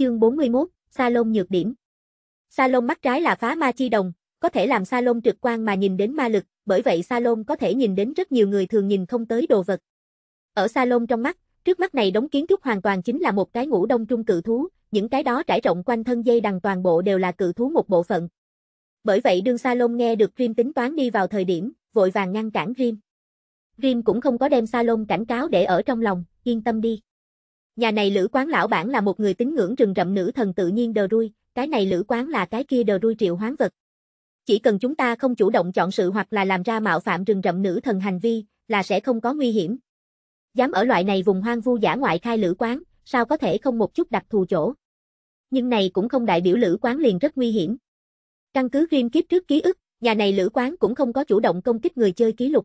Chương 41, Salon nhược điểm. Salon mắt trái là phá ma chi đồng, có thể làm Salon trực quan mà nhìn đến ma lực, bởi vậy Salon có thể nhìn đến rất nhiều người thường nhìn không tới đồ vật. Ở Salon trong mắt, trước mắt này đóng kiến trúc hoàn toàn chính là một cái ngũ đông trung cự thú, những cái đó trải rộng quanh thân dây đằng toàn bộ đều là cự thú một bộ phận. Bởi vậy đương Salon nghe được Rim tính toán đi vào thời điểm, vội vàng ngăn cản Rim. Rim cũng không có đem Salon cảnh cáo để ở trong lòng, yên tâm đi. Nhà này lữ quán lão bản là một người tín ngưỡng rừng rậm nữ thần tự nhiên đờ đuôi, cái này lữ quán là cái kia đờ đuôi triệu hoán vật. Chỉ cần chúng ta không chủ động chọn sự hoặc là làm ra mạo phạm rừng rậm nữ thần hành vi, là sẽ không có nguy hiểm. Dám ở loại này vùng hoang vu giả ngoại khai lữ quán, sao có thể không một chút đặc thù chỗ. Nhưng này cũng không đại biểu lữ quán liền rất nguy hiểm. Căn cứ riêng kiếp trước ký ức, nhà này lữ quán cũng không có chủ động công kích người chơi ký lục.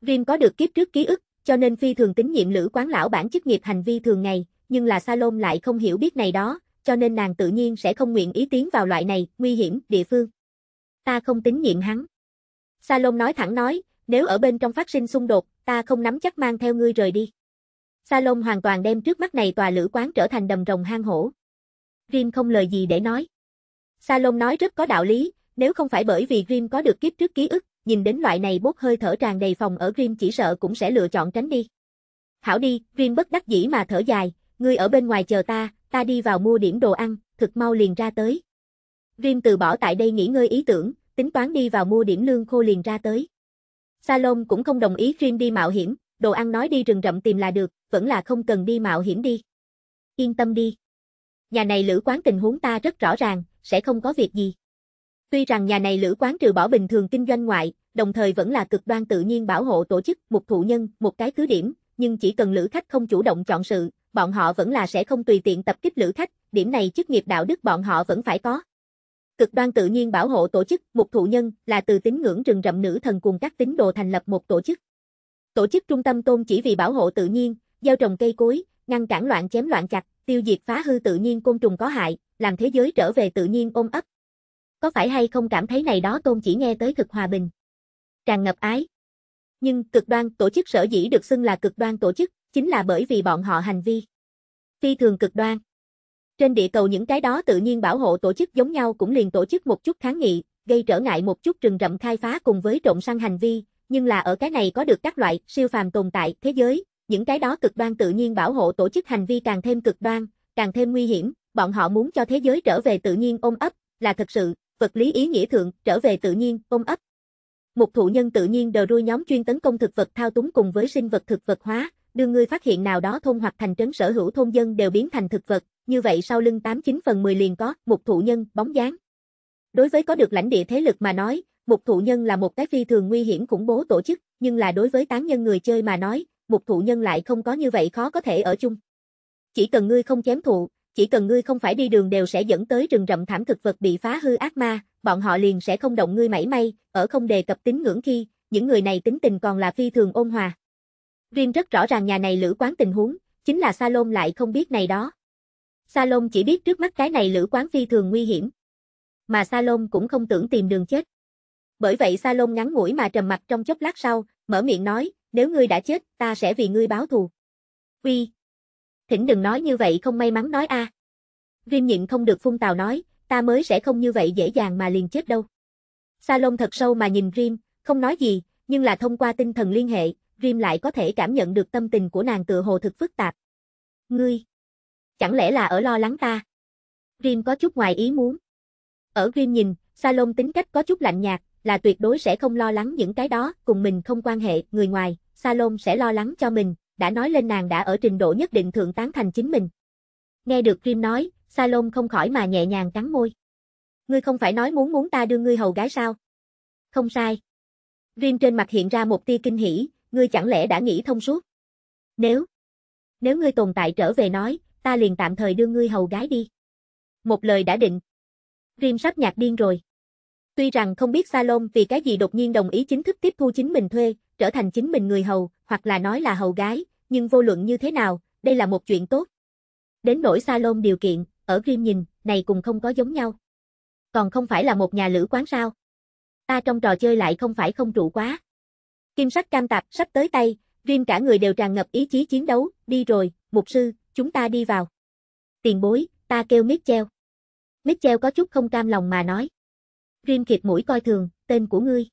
Rim có được kiếp trước ký ức, cho nên phi thường tín nhiệm Lữ Quán lão bản chức nghiệp hành vi thường ngày, nhưng là Salom lại không hiểu biết này đó, cho nên nàng tự nhiên sẽ không nguyện ý tiến vào loại này nguy hiểm địa phương. Ta không tín nhiệm hắn. Salom nói thẳng nói, nếu ở bên trong phát sinh xung đột, ta không nắm chắc mang theo ngươi rời đi. Salom hoàn toàn đem trước mắt này tòa lữ quán trở thành đầm rồng hang hổ. Rim không lời gì để nói. Salom nói rất có đạo lý, nếu không phải bởi vì Rim có được kiếp trước ký ức, nhìn đến loại này bốc hơi thở tràn đầy phòng ở Grim chỉ sợ cũng sẽ lựa chọn tránh đi. Hảo đi, Grim bất đắc dĩ mà thở dài, ngươi ở bên ngoài chờ ta, ta đi vào mua điểm đồ ăn, thực mau liền ra tới. Grim từ bỏ tại đây nghỉ ngơi ý tưởng, tính toán đi vào mua điểm lương khô liền ra tới. Salon cũng không đồng ý Grim đi mạo hiểm, đồ ăn nói đi rừng rậm tìm là được, vẫn là không cần đi mạo hiểm đi. Yên tâm đi. Nhà này lữ quán tình huống ta rất rõ ràng, sẽ không có việc gì. Tuy rằng nhà này lữ quán trừ bỏ bình thường kinh doanh ngoại, đồng thời vẫn là cực đoan tự nhiên bảo hộ tổ chức, một thụ nhân, một cái cứ điểm, nhưng chỉ cần lữ khách không chủ động chọn sự, bọn họ vẫn là sẽ không tùy tiện tập kích lữ khách, điểm này chức nghiệp đạo đức bọn họ vẫn phải có. Cực đoan tự nhiên bảo hộ tổ chức, một thụ nhân, là từ tín ngưỡng rừng rậm nữ thần cùng các tín đồ thành lập một tổ chức. Tổ chức trung tâm tôn chỉ vì bảo hộ tự nhiên, gieo trồng cây cối, ngăn cản loạn chém loạn chặt, tiêu diệt phá hư tự nhiên côn trùng có hại, làm thế giới trở về tự nhiên ôm ấp, có phải hay không cảm thấy này đó tôn chỉ nghe tới thực hòa bình? Tràn ngập ái. Nhưng cực đoan tổ chức sở dĩ được xưng là cực đoan tổ chức, chính là bởi vì bọn họ hành vi. Phi thường cực đoan. Trên địa cầu những cái đó tự nhiên bảo hộ tổ chức giống nhau cũng liền tổ chức một chút kháng nghị, gây trở ngại một chút rừng rậm khai phá cùng với trộm săn hành vi, nhưng là ở cái này có được các loại siêu phàm tồn tại thế giới, những cái đó cực đoan tự nhiên bảo hộ tổ chức hành vi càng thêm cực đoan, càng thêm nguy hiểm, bọn họ muốn cho thế giới trở về tự nhiên ôm ấp, là thật sự, vật lý ý nghĩa thượng, trở về tự nhiên, ôm ấp. Một thụ nhân tự nhiên đờ đuôi nhóm chuyên tấn công thực vật thao túng cùng với sinh vật thực vật hóa, đưa ngươi phát hiện nào đó thôn hoặc thành trấn sở hữu thôn dân đều biến thành thực vật, như vậy sau lưng 89 phần 10 liền có một thụ nhân, bóng dáng. Đối với có được lãnh địa thế lực mà nói, một thụ nhân là một cái phi thường nguy hiểm khủng bố tổ chức, nhưng là đối với tán nhân người chơi mà nói, một thụ nhân lại không có như vậy khó có thể ở chung. Chỉ cần ngươi không chém thụ, chỉ cần ngươi không phải đi đường đều sẽ dẫn tới rừng rậm thảm thực vật bị phá hư ác ma, bọn họ liền sẽ không động ngươi mảy may, ở không đề cập tín ngưỡng khi, những người này tính tình còn là phi thường ôn hòa. Riêng rất rõ ràng nhà này lữ quán tình huống, chính là Salon lại không biết này đó. Salon chỉ biết trước mắt cái này lữ quán phi thường nguy hiểm. Mà Salon cũng không tưởng tìm đường chết. Bởi vậy Salon ngắn ngủi mà trầm mặt trong chốc lát sau, mở miệng nói, nếu ngươi đã chết, ta sẽ vì ngươi báo thù. Uy, thỉnh đừng nói như vậy không may mắn nói a. À. Rim nhịn không được phun tào nói, ta mới sẽ không như vậy dễ dàng mà liền chết đâu. Salon thật sâu mà nhìn Rim, không nói gì, nhưng là thông qua tinh thần liên hệ, Rim lại có thể cảm nhận được tâm tình của nàng tựa hồ thực phức tạp. Ngươi, chẳng lẽ là ở lo lắng ta? Rim có chút ngoài ý muốn. Ở Rim nhìn, Salon tính cách có chút lạnh nhạt, là tuyệt đối sẽ không lo lắng những cái đó, cùng mình không quan hệ, người ngoài, Salon sẽ lo lắng cho mình, đã nói lên nàng đã ở trình độ nhất định thượng tán thành chính mình. Nghe được Grim nói, Salom không khỏi mà nhẹ nhàng cắn môi. Ngươi không phải nói muốn muốn ta đưa ngươi hầu gái sao? Không sai. Grim trên mặt hiện ra một tia kinh hỉ, ngươi chẳng lẽ đã nghĩ thông suốt? Nếu, nếu ngươi tồn tại trở về nói, ta liền tạm thời đưa ngươi hầu gái đi. Một lời đã định. Grim sắp nhạc điên rồi. Tuy rằng không biết Salom vì cái gì đột nhiên đồng ý chính thức tiếp thu chính mình thuê, trở thành chính mình người hầu, hoặc là nói là hầu gái, nhưng vô luận như thế nào, đây là một chuyện tốt. Đến nỗi salon điều kiện, ở Grim nhìn, này cùng không có giống nhau. Còn không phải là một nhà lữ quán sao? Ta trong trò chơi lại không phải không trụ quá. Kim sắc cam tạp sắp tới tay, Grim cả người đều tràn ngập ý chí chiến đấu, đi rồi, mục sư, chúng ta đi vào. Tiền bối, ta kêu Mitchell. Mitchell có chút không cam lòng mà nói. Grim khịt mũi coi thường, tên của ngươi.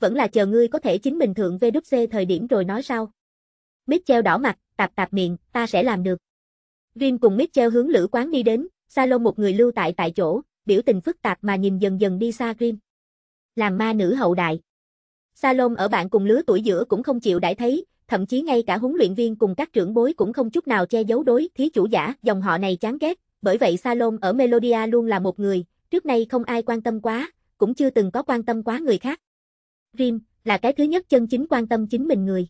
Vẫn là chờ ngươi có thể chính mình thượng VWC thời điểm rồi nói sau. Mitchell đỏ mặt, tạp tạp miệng, ta sẽ làm được. Rim cùng Mitchell hướng lữ quán đi đến, Salon một người lưu tại tại chỗ, biểu tình phức tạp mà nhìn dần dần đi xa Grim. Làm ma nữ hậu đại. Salom ở bạn cùng lứa tuổi giữa cũng không chịu đãi thấy, thậm chí ngay cả huấn luyện viên cùng các trưởng bối cũng không chút nào che giấu đối thí chủ giả, dòng họ này chán ghét, bởi vậy Salom ở Melodia luôn là một người, trước nay không ai quan tâm quá, cũng chưa từng có quan tâm quá người khác. Rim, là cái thứ nhất chân chính quan tâm chính mình người.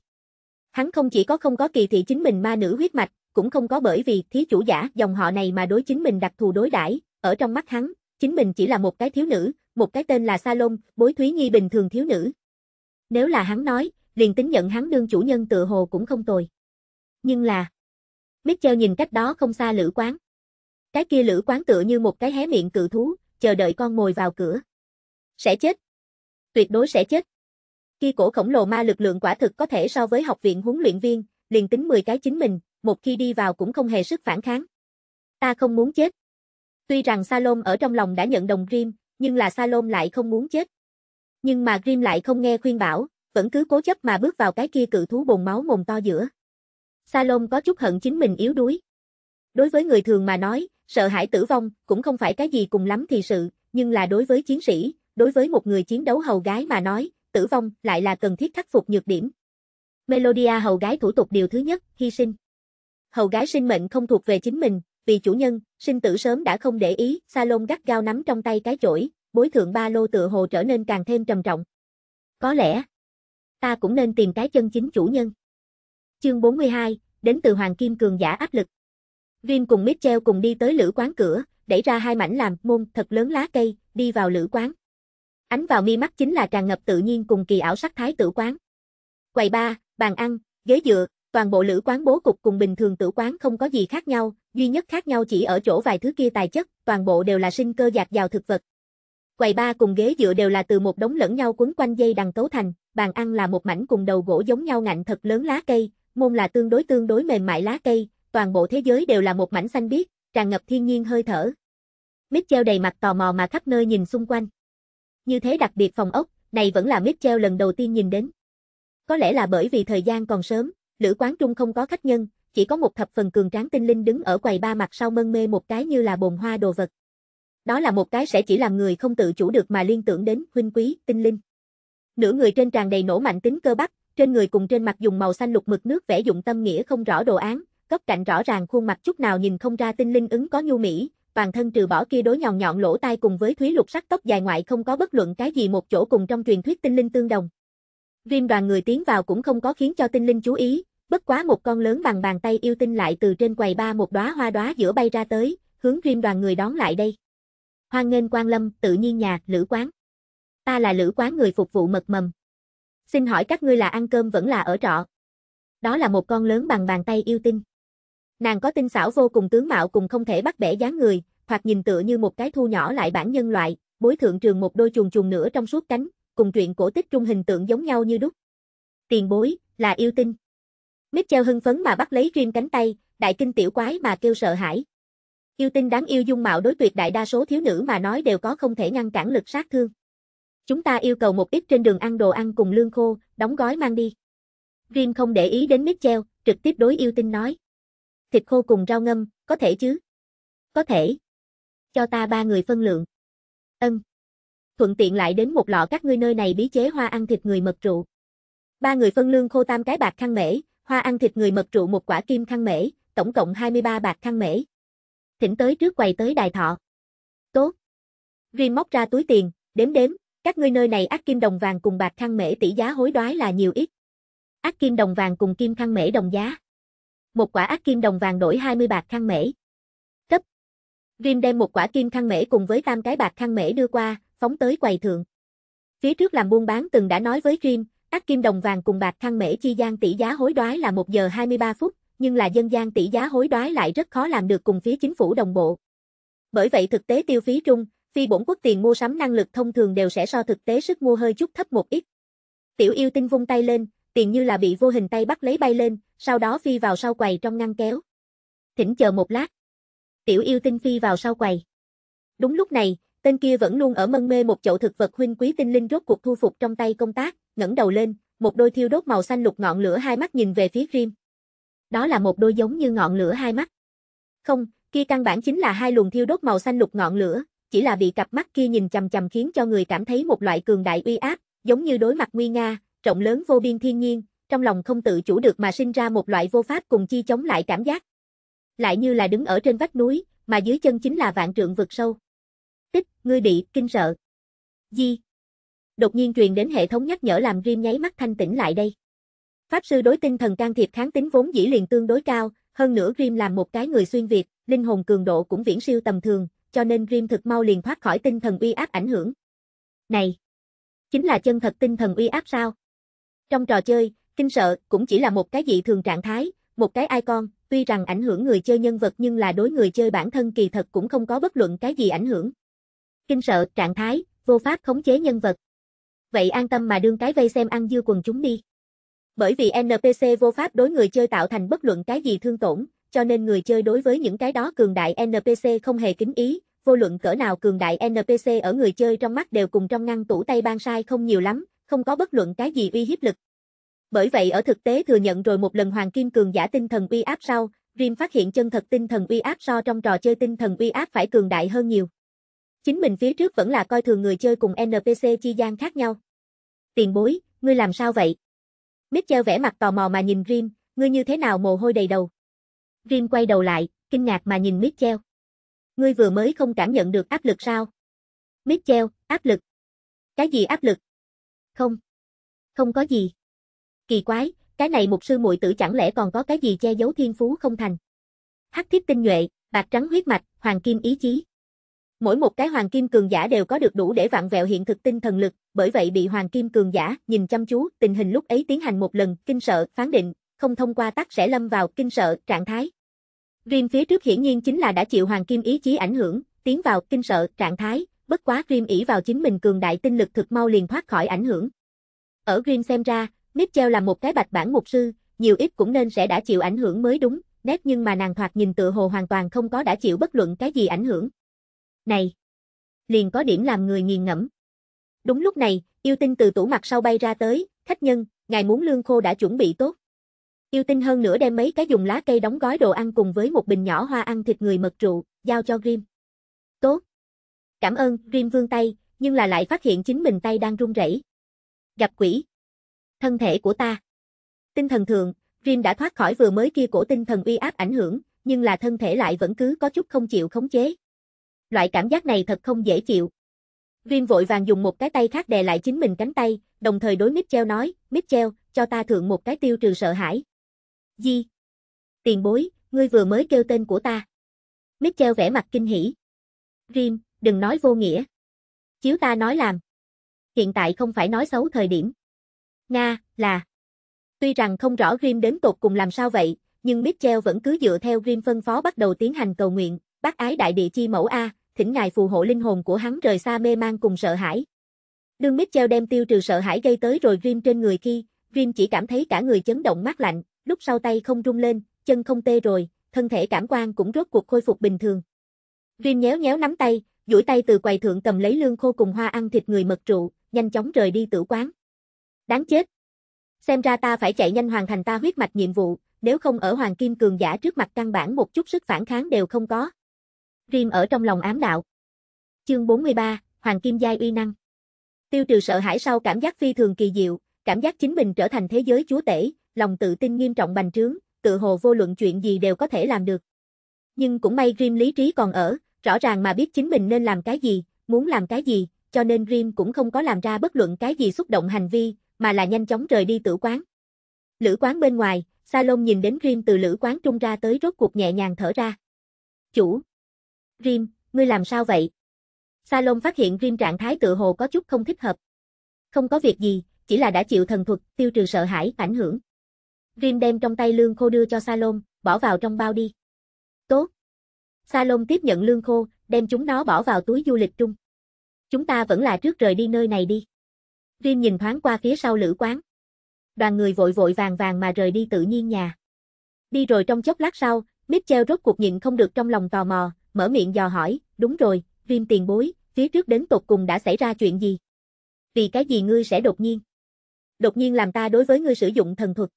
Hắn không chỉ có không có kỳ thị chính mình ma nữ huyết mạch, cũng không có bởi vì thí chủ giả dòng họ này mà đối chính mình đặc thù đối đãi, ở trong mắt hắn, chính mình chỉ là một cái thiếu nữ, một cái tên là Salom, bối Thúy Nhi bình thường thiếu nữ. Nếu là hắn nói, liền tính nhận hắn đương chủ nhân tựa hồ cũng không tồi. Nhưng là, Mitchell nhìn cách đó không xa lữ quán. Cái kia lữ quán tựa như một cái hé miệng cự thú, chờ đợi con mồi vào cửa. Sẽ chết. Tuyệt đối sẽ chết. Khi cổ khổng lồ ma lực lượng quả thực có thể so với học viện huấn luyện viên, liền tính 10 cái chính mình, một khi đi vào cũng không hề sức phản kháng. Ta không muốn chết. Tuy rằng Salom ở trong lòng đã nhận đồng Grim, nhưng là Salom lại không muốn chết. Nhưng mà Grim lại không nghe khuyên bảo, vẫn cứ cố chấp mà bước vào cái kia cự thú bồn máu mồm to giữa. Salom có chút hận chính mình yếu đuối. Đối với người thường mà nói, sợ hãi tử vong cũng không phải cái gì cùng lắm thì sự, nhưng là đối với chiến sĩ, đối với một người chiến đấu hầu gái mà nói, tử vong lại là cần thiết khắc phục nhược điểm. Melodia hầu gái thủ tục điều thứ nhất, hy sinh. Hầu gái sinh mệnh không thuộc về chính mình, vì chủ nhân, sinh tử sớm đã không để ý, Salon gắt gao nắm trong tay cái chổi, bối thượng ba lô tựa hồ trở nên càng thêm trầm trọng. Có lẽ, ta cũng nên tìm cái chân chính chủ nhân. Chương 42, đến từ Hoàng Kim Cường giả áp lực. Vim cùng Mitchell cùng đi tới lữ quán cửa, đẩy ra hai mảnh làm môn thật lớn lá cây, đi vào lữ quán. Ánh vào mi mắt chính là tràn ngập tự nhiên cùng kỳ ảo sắc thái tử quán. Quầy ba, bàn ăn, ghế dựa, toàn bộ lữ quán bố cục cùng bình thường tử quán không có gì khác nhau, duy nhất khác nhau chỉ ở chỗ vài thứ kia tài chất, toàn bộ đều là sinh cơ dạt dào thực vật. Quầy ba cùng ghế dựa đều là từ một đống lẫn nhau quấn quanh dây đằng cấu thành, bàn ăn là một mảnh cùng đầu gỗ giống nhau ngạnh thật lớn lá cây, môn là tương đối tương đối mềm mại lá cây, toàn bộ thế giới đều là một mảnh xanh biếc, tràn ngập thiên nhiên hơi thở. treo đầy mặt tò mò mà khắp nơi nhìn xung quanh như thế đặc biệt phòng ốc, này vẫn là Mitchell lần đầu tiên nhìn đến. Có lẽ là bởi vì thời gian còn sớm, lữ quán trung không có khách nhân, chỉ có một thập phần cường tráng tinh linh đứng ở quầy ba mặt sau mân mê một cái như là bồn hoa đồ vật. Đó là một cái sẽ chỉ làm người không tự chủ được mà liên tưởng đến huynh quý, tinh linh. Nửa người trên tràn đầy nổ mạnh tính cơ bắp, trên người cùng trên mặt dùng màu xanh lục mực nước vẽ dụng tâm nghĩa không rõ đồ án, cấp cạnh rõ ràng khuôn mặt chút nào nhìn không ra tinh linh ứng có nhu mỹ, toàn thân trừ bỏ kia đối nhọn nhọn lỗ tai cùng với thúy lục sắc tóc dài ngoại không có bất luận cái gì một chỗ cùng trong truyền thuyết tinh linh tương đồng. Viêm đoàn người tiến vào cũng không có khiến cho tinh linh chú ý, bất quá một con lớn bằng bàn tay yêu tinh lại từ trên quầy ba một đóa hoa đóa giữa bay ra tới, hướng Viêm đoàn người đón lại đây. Hoan nghênh quang lâm, tự nhiên nhà, lữ quán. Ta là lữ quán người phục vụ mật mầm. Xin hỏi các ngươi là ăn cơm vẫn là ở trọ? Đó là một con lớn bằng bàn tay yêu tinh. Nàng có tinh xảo vô cùng tướng mạo cùng không thể bắt bẻ dáng người, hoặc nhìn tựa như một cái thu nhỏ lại bản nhân loại, bối thượng trường một đôi chuồng chuồng nữa trong suốt cánh, cùng chuyện cổ tích trung hình tượng giống nhau như đúc. Tiền bối, là yêu tinh. Mitchell hưng phấn mà bắt lấy riêng cánh tay, đại kinh tiểu quái mà kêu sợ hãi. Yêu tinh đáng yêu dung mạo đối tuyệt đại đa số thiếu nữ mà nói đều có không thể ngăn cản lực sát thương. Chúng ta yêu cầu một ít trên đường ăn đồ ăn cùng lương khô, đóng gói mang đi. Rim không để ý đến Mitchell, trực tiếp đối yêu tinh nói thịt khô cùng rau ngâm, có thể chứ? Có thể. Cho ta ba người phân lượng. Ân. Thuận tiện lại đến một lọ các ngươi nơi này bí chế hoa ăn thịt người mật trụ. Ba người phân lương khô tam cái bạc khăn mễ, hoa ăn thịt người mật trụ một quả kim khăn mễ, tổng cộng 23 bạc khăn mễ. Thỉnh tới trước quầy tới đài thọ. Tốt. Rin móc ra túi tiền, đếm đếm, các ngươi nơi này ác kim đồng vàng cùng bạc khăn mễ tỷ giá hối đoái là nhiều ít. Ác kim đồng vàng cùng kim khăn mễ đồng giá một quả ác kim đồng vàng đổi 20 bạc khăn mễ. Cấp. Rim đem một quả kim khăn mễ cùng với tam cái bạc khăn mễ đưa qua, phóng tới quầy thượng. Phía trước làm buôn bán từng đã nói với Rim, ác kim đồng vàng cùng bạc khăn mễ chi gian tỷ giá hối đoái là 1 giờ 23 phút, nhưng là dân gian tỷ giá hối đoái lại rất khó làm được cùng phía chính phủ đồng bộ. Bởi vậy thực tế tiêu phí trung, phi bổn quốc tiền mua sắm năng lực thông thường đều sẽ so thực tế sức mua hơi chút thấp một ít. Tiểu yêu tinh vung tay lên, tiền như là bị vô hình tay bắt lấy bay lên, sau đó phi vào sau quầy trong ngăn kéo. Thỉnh chờ một lát. Tiểu yêu tinh phi vào sau quầy. Đúng lúc này, tên kia vẫn luôn ở mân mê một chậu thực vật huynh quý tinh linh rốt cuộc thu phục trong tay công tác, ngẩng đầu lên, một đôi thiêu đốt màu xanh lục ngọn lửa hai mắt nhìn về phía Rim. Đó là một đôi giống như ngọn lửa hai mắt. Không, kia căn bản chính là hai luồng thiêu đốt màu xanh lục ngọn lửa, chỉ là bị cặp mắt kia nhìn chằm chằm khiến cho người cảm thấy một loại cường đại uy áp, giống như đối mặt nguy nga, rộng lớn vô biên thiên nhiên, trong lòng không tự chủ được mà sinh ra một loại vô pháp cùng chi chống lại cảm giác. Lại như là đứng ở trên vách núi, mà dưới chân chính là vạn trượng vực sâu. Tích, ngươi bị, kinh sợ. Di. Đột nhiên truyền đến hệ thống nhắc nhở làm Rim nháy mắt thanh tỉnh lại đây. Pháp sư đối tinh thần can thiệp kháng tính vốn dĩ liền tương đối cao, hơn nữa Rim làm một cái người xuyên Việt, linh hồn cường độ cũng viễn siêu tầm thường, cho nên Rim thực mau liền thoát khỏi tinh thần uy áp ảnh hưởng. Này! Chính là chân thật tinh thần uy áp sao? Trong trò chơi, kinh sợ cũng chỉ là một cái dị thường trạng thái, một cái icon, tuy rằng ảnh hưởng người chơi nhân vật nhưng là đối người chơi bản thân kỳ thật cũng không có bất luận cái gì ảnh hưởng. Kinh sợ, trạng thái, vô pháp khống chế nhân vật. Vậy an tâm mà đương cái vây xem ăn dưa quần chúng đi. Bởi vì NPC vô pháp đối người chơi tạo thành bất luận cái gì thương tổn, cho nên người chơi đối với những cái đó cường đại NPC không hề kính ý, vô luận cỡ nào cường đại NPC ở người chơi trong mắt đều cùng trong ngăn tủ tay ban sai không nhiều lắm, không có bất luận cái gì uy hiếp lực. Bởi vậy ở thực tế thừa nhận rồi một lần Hoàng Kim Cường giả tinh thần uy áp sau, Rim phát hiện chân thật tinh thần uy áp so trong trò chơi tinh thần uy áp phải cường đại hơn nhiều. Chính mình phía trước vẫn là coi thường người chơi cùng NPC chi gian khác nhau. Tiền bối, ngươi làm sao vậy? Mitchell vẽ mặt tò mò mà nhìn Rim, ngươi như thế nào mồ hôi đầy đầu? Rim quay đầu lại, kinh ngạc mà nhìn Mitchell. Ngươi vừa mới không cảm nhận được áp lực sao? Mitchell, áp lực. Cái gì áp lực? Không. Không có gì. Kỳ quái, cái này một sư muội tử chẳng lẽ còn có cái gì che giấu thiên phú không thành. Hắc thiết tinh nhuệ, bạc trắng huyết mạch, hoàng kim ý chí. Mỗi một cái hoàng kim cường giả đều có được đủ để vặn vẹo hiện thực tinh thần lực, bởi vậy bị hoàng kim cường giả nhìn chăm chú, tình hình lúc ấy tiến hành một lần, kinh sợ, phán định, không thông qua tắc sẽ lâm vào kinh sợ trạng thái. Riêng phía trước hiển nhiên chính là đã chịu hoàng kim ý chí ảnh hưởng, tiến vào kinh sợ trạng thái, bất quá Grim ỷ vào chính mình cường đại tinh lực thực mau liền thoát khỏi ảnh hưởng. Ở Grim xem ra, Mitchell là một cái bạch bản mục sư, nhiều ít cũng nên sẽ đã chịu ảnh hưởng mới đúng, nét nhưng mà nàng thoạt nhìn tựa hồ hoàn toàn không có đã chịu bất luận cái gì ảnh hưởng. Này! Liền có điểm làm người nghiền ngẫm. Đúng lúc này, yêu tinh từ tủ mặt sau bay ra tới, khách nhân, ngài muốn lương khô đã chuẩn bị tốt. Yêu tinh hơn nữa đem mấy cái dùng lá cây đóng gói đồ ăn cùng với một bình nhỏ hoa ăn thịt người mật trụ, giao cho Grim. Tốt. Cảm ơn, Rim vương tay, nhưng là lại phát hiện chính mình tay đang run rẩy. Gặp quỷ. Thân thể của ta. Tinh thần thường, Rim đã thoát khỏi vừa mới kia cổ tinh thần uy áp ảnh hưởng, nhưng là thân thể lại vẫn cứ có chút không chịu khống chế. Loại cảm giác này thật không dễ chịu. Rim vội vàng dùng một cái tay khác đè lại chính mình cánh tay, đồng thời đối Mitchell nói, Mitchell, cho ta thượng một cái tiêu trừ sợ hãi. Gì? Tiền bối, ngươi vừa mới kêu tên của ta. Mitchell vẻ mặt kinh hỉ. Rim đừng nói vô nghĩa. Chiếu ta nói làm. Hiện tại không phải nói xấu thời điểm. Nga, là. Tuy rằng không rõ Grim đến tột cùng làm sao vậy, nhưng Mitchell vẫn cứ dựa theo Grim phân phó bắt đầu tiến hành cầu nguyện, bác ái đại địa chi mẫu A, thỉnh ngài phù hộ linh hồn của hắn rời xa mê mang cùng sợ hãi. Đương Mitchell đem tiêu trừ sợ hãi gây tới rồi Grim trên người khi, Grim chỉ cảm thấy cả người chấn động mát lạnh, lúc sau tay không rung lên, chân không tê rồi, thân thể cảm quan cũng rốt cuộc khôi phục bình thường. Grim nhéo nhéo nắm tay, duỗi tay từ quầy thượng cầm lấy lương khô cùng hoa ăn thịt người mật trụ, nhanh chóng rời đi tử quán. Đáng chết. Xem ra ta phải chạy nhanh hoàn thành ta huyết mạch nhiệm vụ, nếu không ở hoàng kim cường giả trước mặt căn bản một chút sức phản kháng đều không có. Rim ở trong lòng ám đạo. Chương 43, Hoàng Kim Giai uy năng. Tiêu trừ sợ hãi sau cảm giác phi thường kỳ diệu, cảm giác chính mình trở thành thế giới chúa tể, lòng tự tin nghiêm trọng bành trướng, tự hồ vô luận chuyện gì đều có thể làm được. Nhưng cũng may Rim lý trí còn ở, rõ ràng mà biết chính mình nên làm cái gì, muốn làm cái gì, cho nên Rim cũng không có làm ra bất luận cái gì xúc động hành vi, mà là nhanh chóng rời đi tử quán. Lữ quán bên ngoài, Salom nhìn đến Rim từ lữ quán trung ra tới rốt cuộc nhẹ nhàng thở ra. Chủ! Rim, ngươi làm sao vậy? Salom phát hiện Rim trạng thái tự hồ có chút không thích hợp. Không có việc gì, chỉ là đã chịu thần thuật, tiêu trừ sợ hãi, ảnh hưởng. Rim đem trong tay lương khô đưa cho Salom, bỏ vào trong bao đi. Tốt! Salon tiếp nhận lương khô, đem chúng nó bỏ vào túi du lịch trung. Chúng ta vẫn là trước rời đi nơi này đi. Rim nhìn thoáng qua phía sau lữ quán. Đoàn người vội vội vàng vàng mà rời đi tự nhiên nhà. Đi rồi trong chốc lát sau, Mitchell rốt cuộc nhịn không được trong lòng tò mò, mở miệng dò hỏi, đúng rồi, Rim tiền bối, phía trước đến tột cùng đã xảy ra chuyện gì? Vì cái gì ngươi sẽ đột nhiên? Đột nhiên làm ta đối với ngươi sử dụng thần thuật.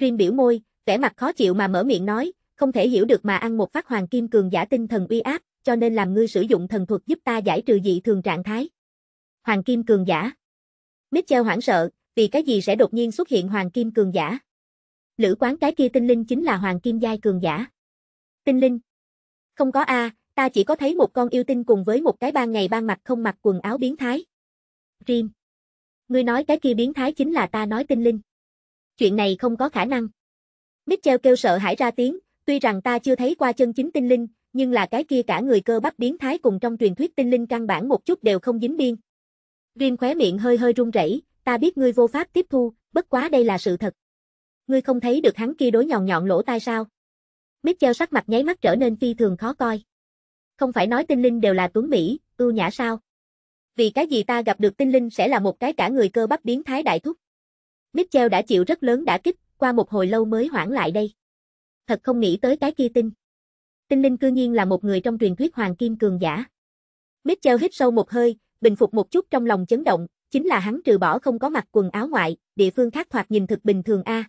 Rim biểu môi, vẻ mặt khó chịu mà mở miệng nói, không thể hiểu được mà ăn một phát hoàng kim cường giả tinh thần uy áp, cho nên làm ngươi sử dụng thần thuật giúp ta giải trừ dị thường trạng thái. Hoàng kim cường giả. Mitchell hoảng sợ, vì cái gì sẽ đột nhiên xuất hiện hoàng kim cường giả? Lữ quán cái kia tinh linh chính là hoàng kim giai cường giả. Tinh linh. Không có a, ta chỉ có thấy một con yêu tinh cùng với một cái ban ngày ban mặt không mặc quần áo biến thái. Rim. Ngươi nói cái kia biến thái chính là ta nói tinh linh. Chuyện này không có khả năng. Mitchell kêu sợ hãi ra tiếng, Tuy rằng ta chưa thấy qua chân chính tinh linh, nhưng là cái kia cả người cơ bắp biến thái cùng trong truyền thuyết tinh linh căn bản một chút đều không dính biên. Rin khóe miệng hơi hơi run rẩy, ta biết ngươi vô pháp tiếp thu, bất quá đây là sự thật. Ngươi không thấy được hắn kia đối nhọn nhọn lỗ tai sao? Mitchell sắc mặt nháy mắt trở nên phi thường khó coi. Không phải nói tinh linh đều là tuấn Mỹ, ưu nhã sao? Vì cái gì ta gặp được tinh linh sẽ là một cái cả người cơ bắp biến thái đại thúc? Mitchell đã chịu rất lớn đã kích, qua một hồi lâu mới hoãn lại đây thật không nghĩ tới cái kia tinh. Tinh linh cư nhiên là một người trong truyền thuyết hoàng kim cường giả. Mitchell hít sâu một hơi, bình phục một chút trong lòng chấn động, chính là hắn trừ bỏ không có mặc quần áo ngoại, địa phương khác thoạt nhìn thực bình thường a.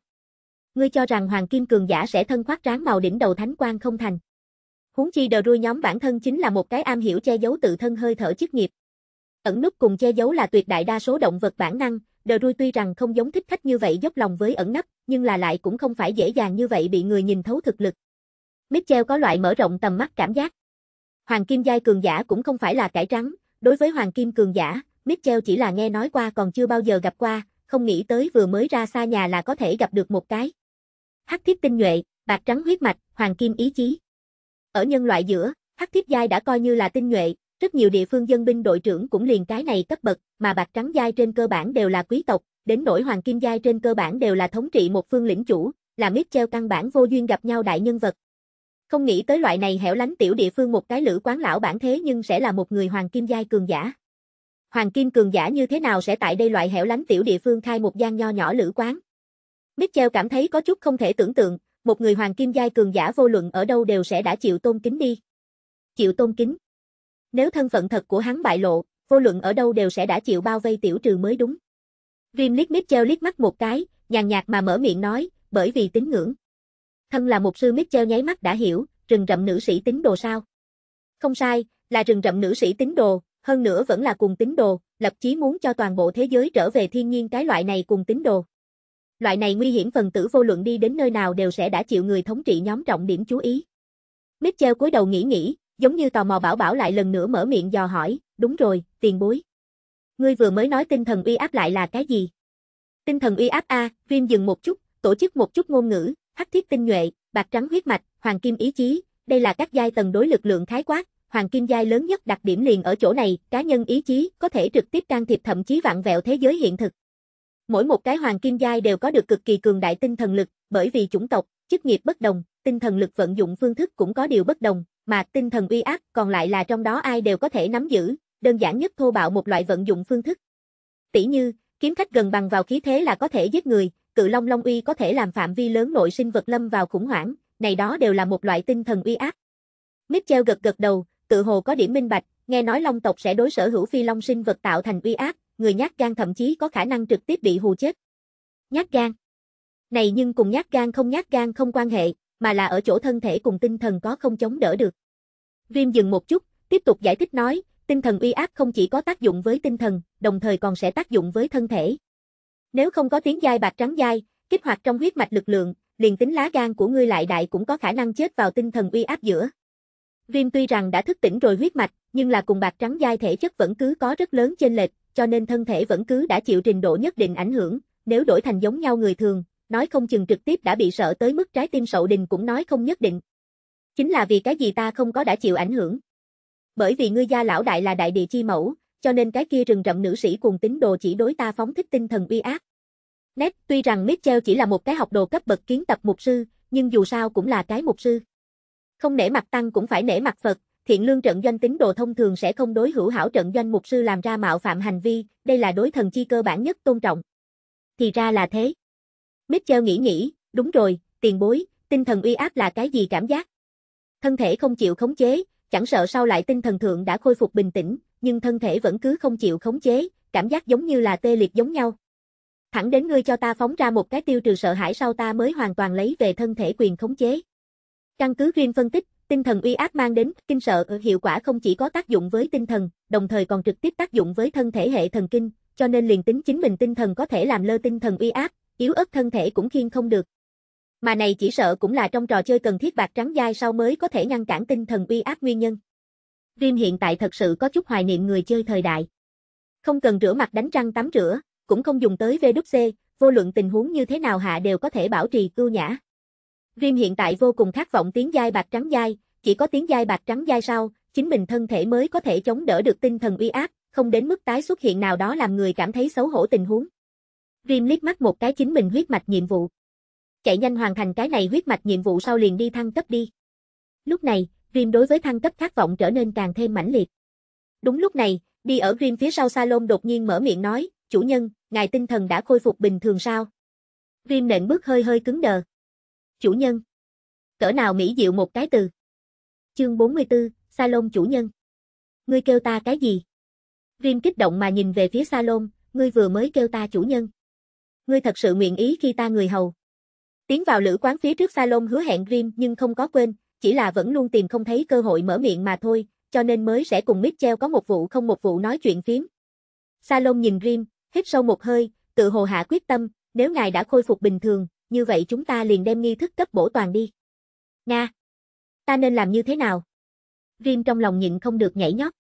Ngươi cho rằng hoàng kim cường giả sẽ thân khoác ráng màu đỉnh đầu thánh quan không thành. Huống chi đờ đuôi nhóm bản thân chính là một cái am hiểu che giấu tự thân hơi thở chức nghiệp. Ẩn nút cùng che giấu là tuyệt đại đa số động vật bản năng, đờ đuôi tuy rằng không giống thích khách như vậy dốc lòng với ẩn nấp, nhưng là lại cũng không phải dễ dàng như vậy bị người nhìn thấu thực lực. Mitchell có loại mở rộng tầm mắt cảm giác. Hoàng Kim Giai Cường Giả cũng không phải là cải trắng, đối với Hoàng Kim Cường Giả, Mitchell chỉ là nghe nói qua còn chưa bao giờ gặp qua, không nghĩ tới vừa mới ra xa nhà là có thể gặp được một cái. Hắc thiết tinh nhuệ, bạc trắng huyết mạch, hoàng kim ý chí. Ở nhân loại giữa, hắc thiết giai đã coi như là tinh nhuệ, rất nhiều địa phương dân binh đội trưởng cũng liền cái này cấp bậc, mà bạc trắng giai trên cơ bản đều là quý tộc, đến nỗi Hoàng Kim Giai trên cơ bản đều là thống trị một phương lĩnh chủ, là Mitchell căn bản vô duyên gặp nhau đại nhân vật. Không nghĩ tới loại này hẻo lánh tiểu địa phương một cái lữ quán lão bản thế nhưng sẽ là một người Hoàng Kim Giai cường giả. Hoàng Kim cường giả như thế nào sẽ tại đây loại hẻo lánh tiểu địa phương khai một gian nho nhỏ lữ quán. Mitchell cảm thấy có chút không thể tưởng tượng, một người Hoàng Kim Giai cường giả vô luận ở đâu đều sẽ đã chịu tôn kính đi. Chịu tôn kính. Nếu thân phận thật của hắn bại lộ, vô luận ở đâu đều sẽ đã chịu bao vây tiểu trừ mới đúng. Grim liếc Mitchell liếc mắt một cái, nhàn nhạt mà mở miệng nói, bởi vì tín ngưỡng. Thân là một sư Mitchell nháy mắt đã hiểu, rừng rậm nữ sĩ tín đồ sao? Không sai, là rừng rậm nữ sĩ tín đồ, hơn nữa vẫn là cùng tín đồ, lập chí muốn cho toàn bộ thế giới trở về thiên nhiên cái loại này cùng tín đồ. Loại này nguy hiểm phần tử vô luận đi đến nơi nào đều sẽ đã chịu người thống trị nhóm trọng điểm chú ý. Mitchell cúi đầu nghĩ nghĩ, giống như tò mò bảo bảo lại lần nữa mở miệng dò hỏi, đúng rồi, tiền bối. Ngươi vừa mới nói tinh thần uy áp lại là cái gì? Tinh thần uy áp A, viêm dừng một chút, tổ chức một chút ngôn ngữ, hắc thiết tinh nhuệ, bạc trắng huyết mạch, hoàng kim ý chí, đây là các giai tầng đối lực lượng khái quát, hoàng kim giai lớn nhất đặc điểm liền ở chỗ này, cá nhân ý chí có thể trực tiếp can thiệp thậm chí vạn vẹo thế giới hiện thực. Mỗi một cái hoàng kim giai đều có được cực kỳ cường đại tinh thần lực, bởi vì chủng tộc, chức nghiệp bất đồng, tinh thần lực vận dụng phương thức cũng có điều bất đồng, mà tinh thần uy áp còn lại là trong đó ai đều có thể nắm giữ, đơn giản nhất thô bạo một loại vận dụng phương thức. Tỷ như, kiếm khách gần bằng vào khí thế là có thể giết người, cự long long uy có thể làm phạm vi lớn nội sinh vật lâm vào khủng hoảng, này đó đều là một loại tinh thần uy áp. Mitchell gật gật đầu, tự hồ có điểm minh bạch, nghe nói long tộc sẽ đối sở hữu phi long sinh vật tạo thành uy áp, người nhát gan thậm chí có khả năng trực tiếp bị hù chết. Nhát gan. Này nhưng cùng nhát gan không nhát gan không quan hệ, mà là ở chỗ thân thể cùng tinh thần có không chống đỡ được. Viêm dừng một chút, tiếp tục giải thích nói, Tinh thần uy áp không chỉ có tác dụng với tinh thần, đồng thời còn sẽ tác dụng với thân thể. Nếu không có tiếng dai bạc trắng dai, kích hoạt trong huyết mạch lực lượng, liền tính lá gan của ngươi lại đại cũng có khả năng chết vào tinh thần uy áp giữa. Viêm tuy rằng đã thức tỉnh rồi huyết mạch, nhưng là cùng bạc trắng dai thể chất vẫn cứ có rất lớn trên lệch, cho nên thân thể vẫn cứ đã chịu trình độ nhất định ảnh hưởng, nếu đổi thành giống nhau người thường, nói không chừng trực tiếp đã bị sợ tới mức trái tim sậu đình cũng nói không nhất định. Chính là vì cái gì ta không có đã chịu ảnh hưởng. Bởi vì ngươi gia lão đại là đại địa chi mẫu, cho nên cái kia rừng rậm nữ sĩ cùng tín đồ chỉ đối ta phóng thích tinh thần uy ác. Nét, tuy rằng Mitchell chỉ là một cái học đồ cấp bậc kiến tập mục sư, nhưng dù sao cũng là cái mục sư. Không nể mặt tăng cũng phải nể mặt Phật, thiện lương trận doanh tín đồ thông thường sẽ không đối hữu hảo trận doanh mục sư làm ra mạo phạm hành vi, đây là đối thần chi cơ bản nhất tôn trọng. Thì ra là thế. Mitchell nghĩ nghĩ, đúng rồi, tiền bối, tinh thần uy áp là cái gì cảm giác? Thân thể không chịu khống chế, chẳng sợ sau lại tinh thần thượng đã khôi phục bình tĩnh, nhưng thân thể vẫn cứ không chịu khống chế, cảm giác giống như là tê liệt giống nhau. Thẳng đến ngươi cho ta phóng ra một cái tiêu trừ sợ hãi sau ta mới hoàn toàn lấy về thân thể quyền khống chế. Căn cứ riêng phân tích, tinh thần uy ác mang đến kinh sợ ở ừ, hiệu quả không chỉ có tác dụng với tinh thần, đồng thời còn trực tiếp tác dụng với thân thể hệ thần kinh, cho nên liền tính chính mình tinh thần có thể làm lơ tinh thần uy ác yếu ớt thân thể cũng khiên không được. Mà này chỉ sợ cũng là trong trò chơi cần thiết bạc trắng dai sau mới có thể ngăn cản tinh thần uy ác nguyên nhân. Rim hiện tại thật sự có chút hoài niệm người chơi thời đại. Không cần rửa mặt đánh răng tắm rửa, cũng không dùng tới VWC, vô luận tình huống như thế nào hạ đều có thể bảo trì cưu nhã. Rim hiện tại vô cùng khát vọng tiếng dai bạc trắng dai, chỉ có tiếng dai bạc trắng dai sau, chính mình thân thể mới có thể chống đỡ được tinh thần uy ác, không đến mức tái xuất hiện nào đó làm người cảm thấy xấu hổ tình huống. Rim liếc mắt một cái chính mình huyết mạch nhiệm vụ chạy nhanh hoàn thành cái này huyết mạch nhiệm vụ sau liền đi thăng cấp đi. Lúc này, Grim đối với thăng cấp khát vọng trở nên càng thêm mãnh liệt. Đúng lúc này, đi ở Grim phía sau salon đột nhiên mở miệng nói, chủ nhân, ngài tinh thần đã khôi phục bình thường sao? Grim nện bước hơi hơi cứng đờ. Chủ nhân. Cỡ nào mỹ diệu một cái từ. Chương 44, salon chủ nhân. Ngươi kêu ta cái gì? Grim kích động mà nhìn về phía salon, ngươi vừa mới kêu ta chủ nhân. Ngươi thật sự nguyện ý khi ta người hầu. Tiến vào lữ quán phía trước salon hứa hẹn Grim nhưng không có quên, chỉ là vẫn luôn tìm không thấy cơ hội mở miệng mà thôi, cho nên mới sẽ cùng Mitchell có một vụ không một vụ nói chuyện phím. Salon nhìn Grim, hít sâu một hơi, tự hồ hạ quyết tâm, nếu ngài đã khôi phục bình thường, như vậy chúng ta liền đem nghi thức cấp bổ toàn đi. Nga! Ta nên làm như thế nào? Grim trong lòng nhịn không được nhảy nhót.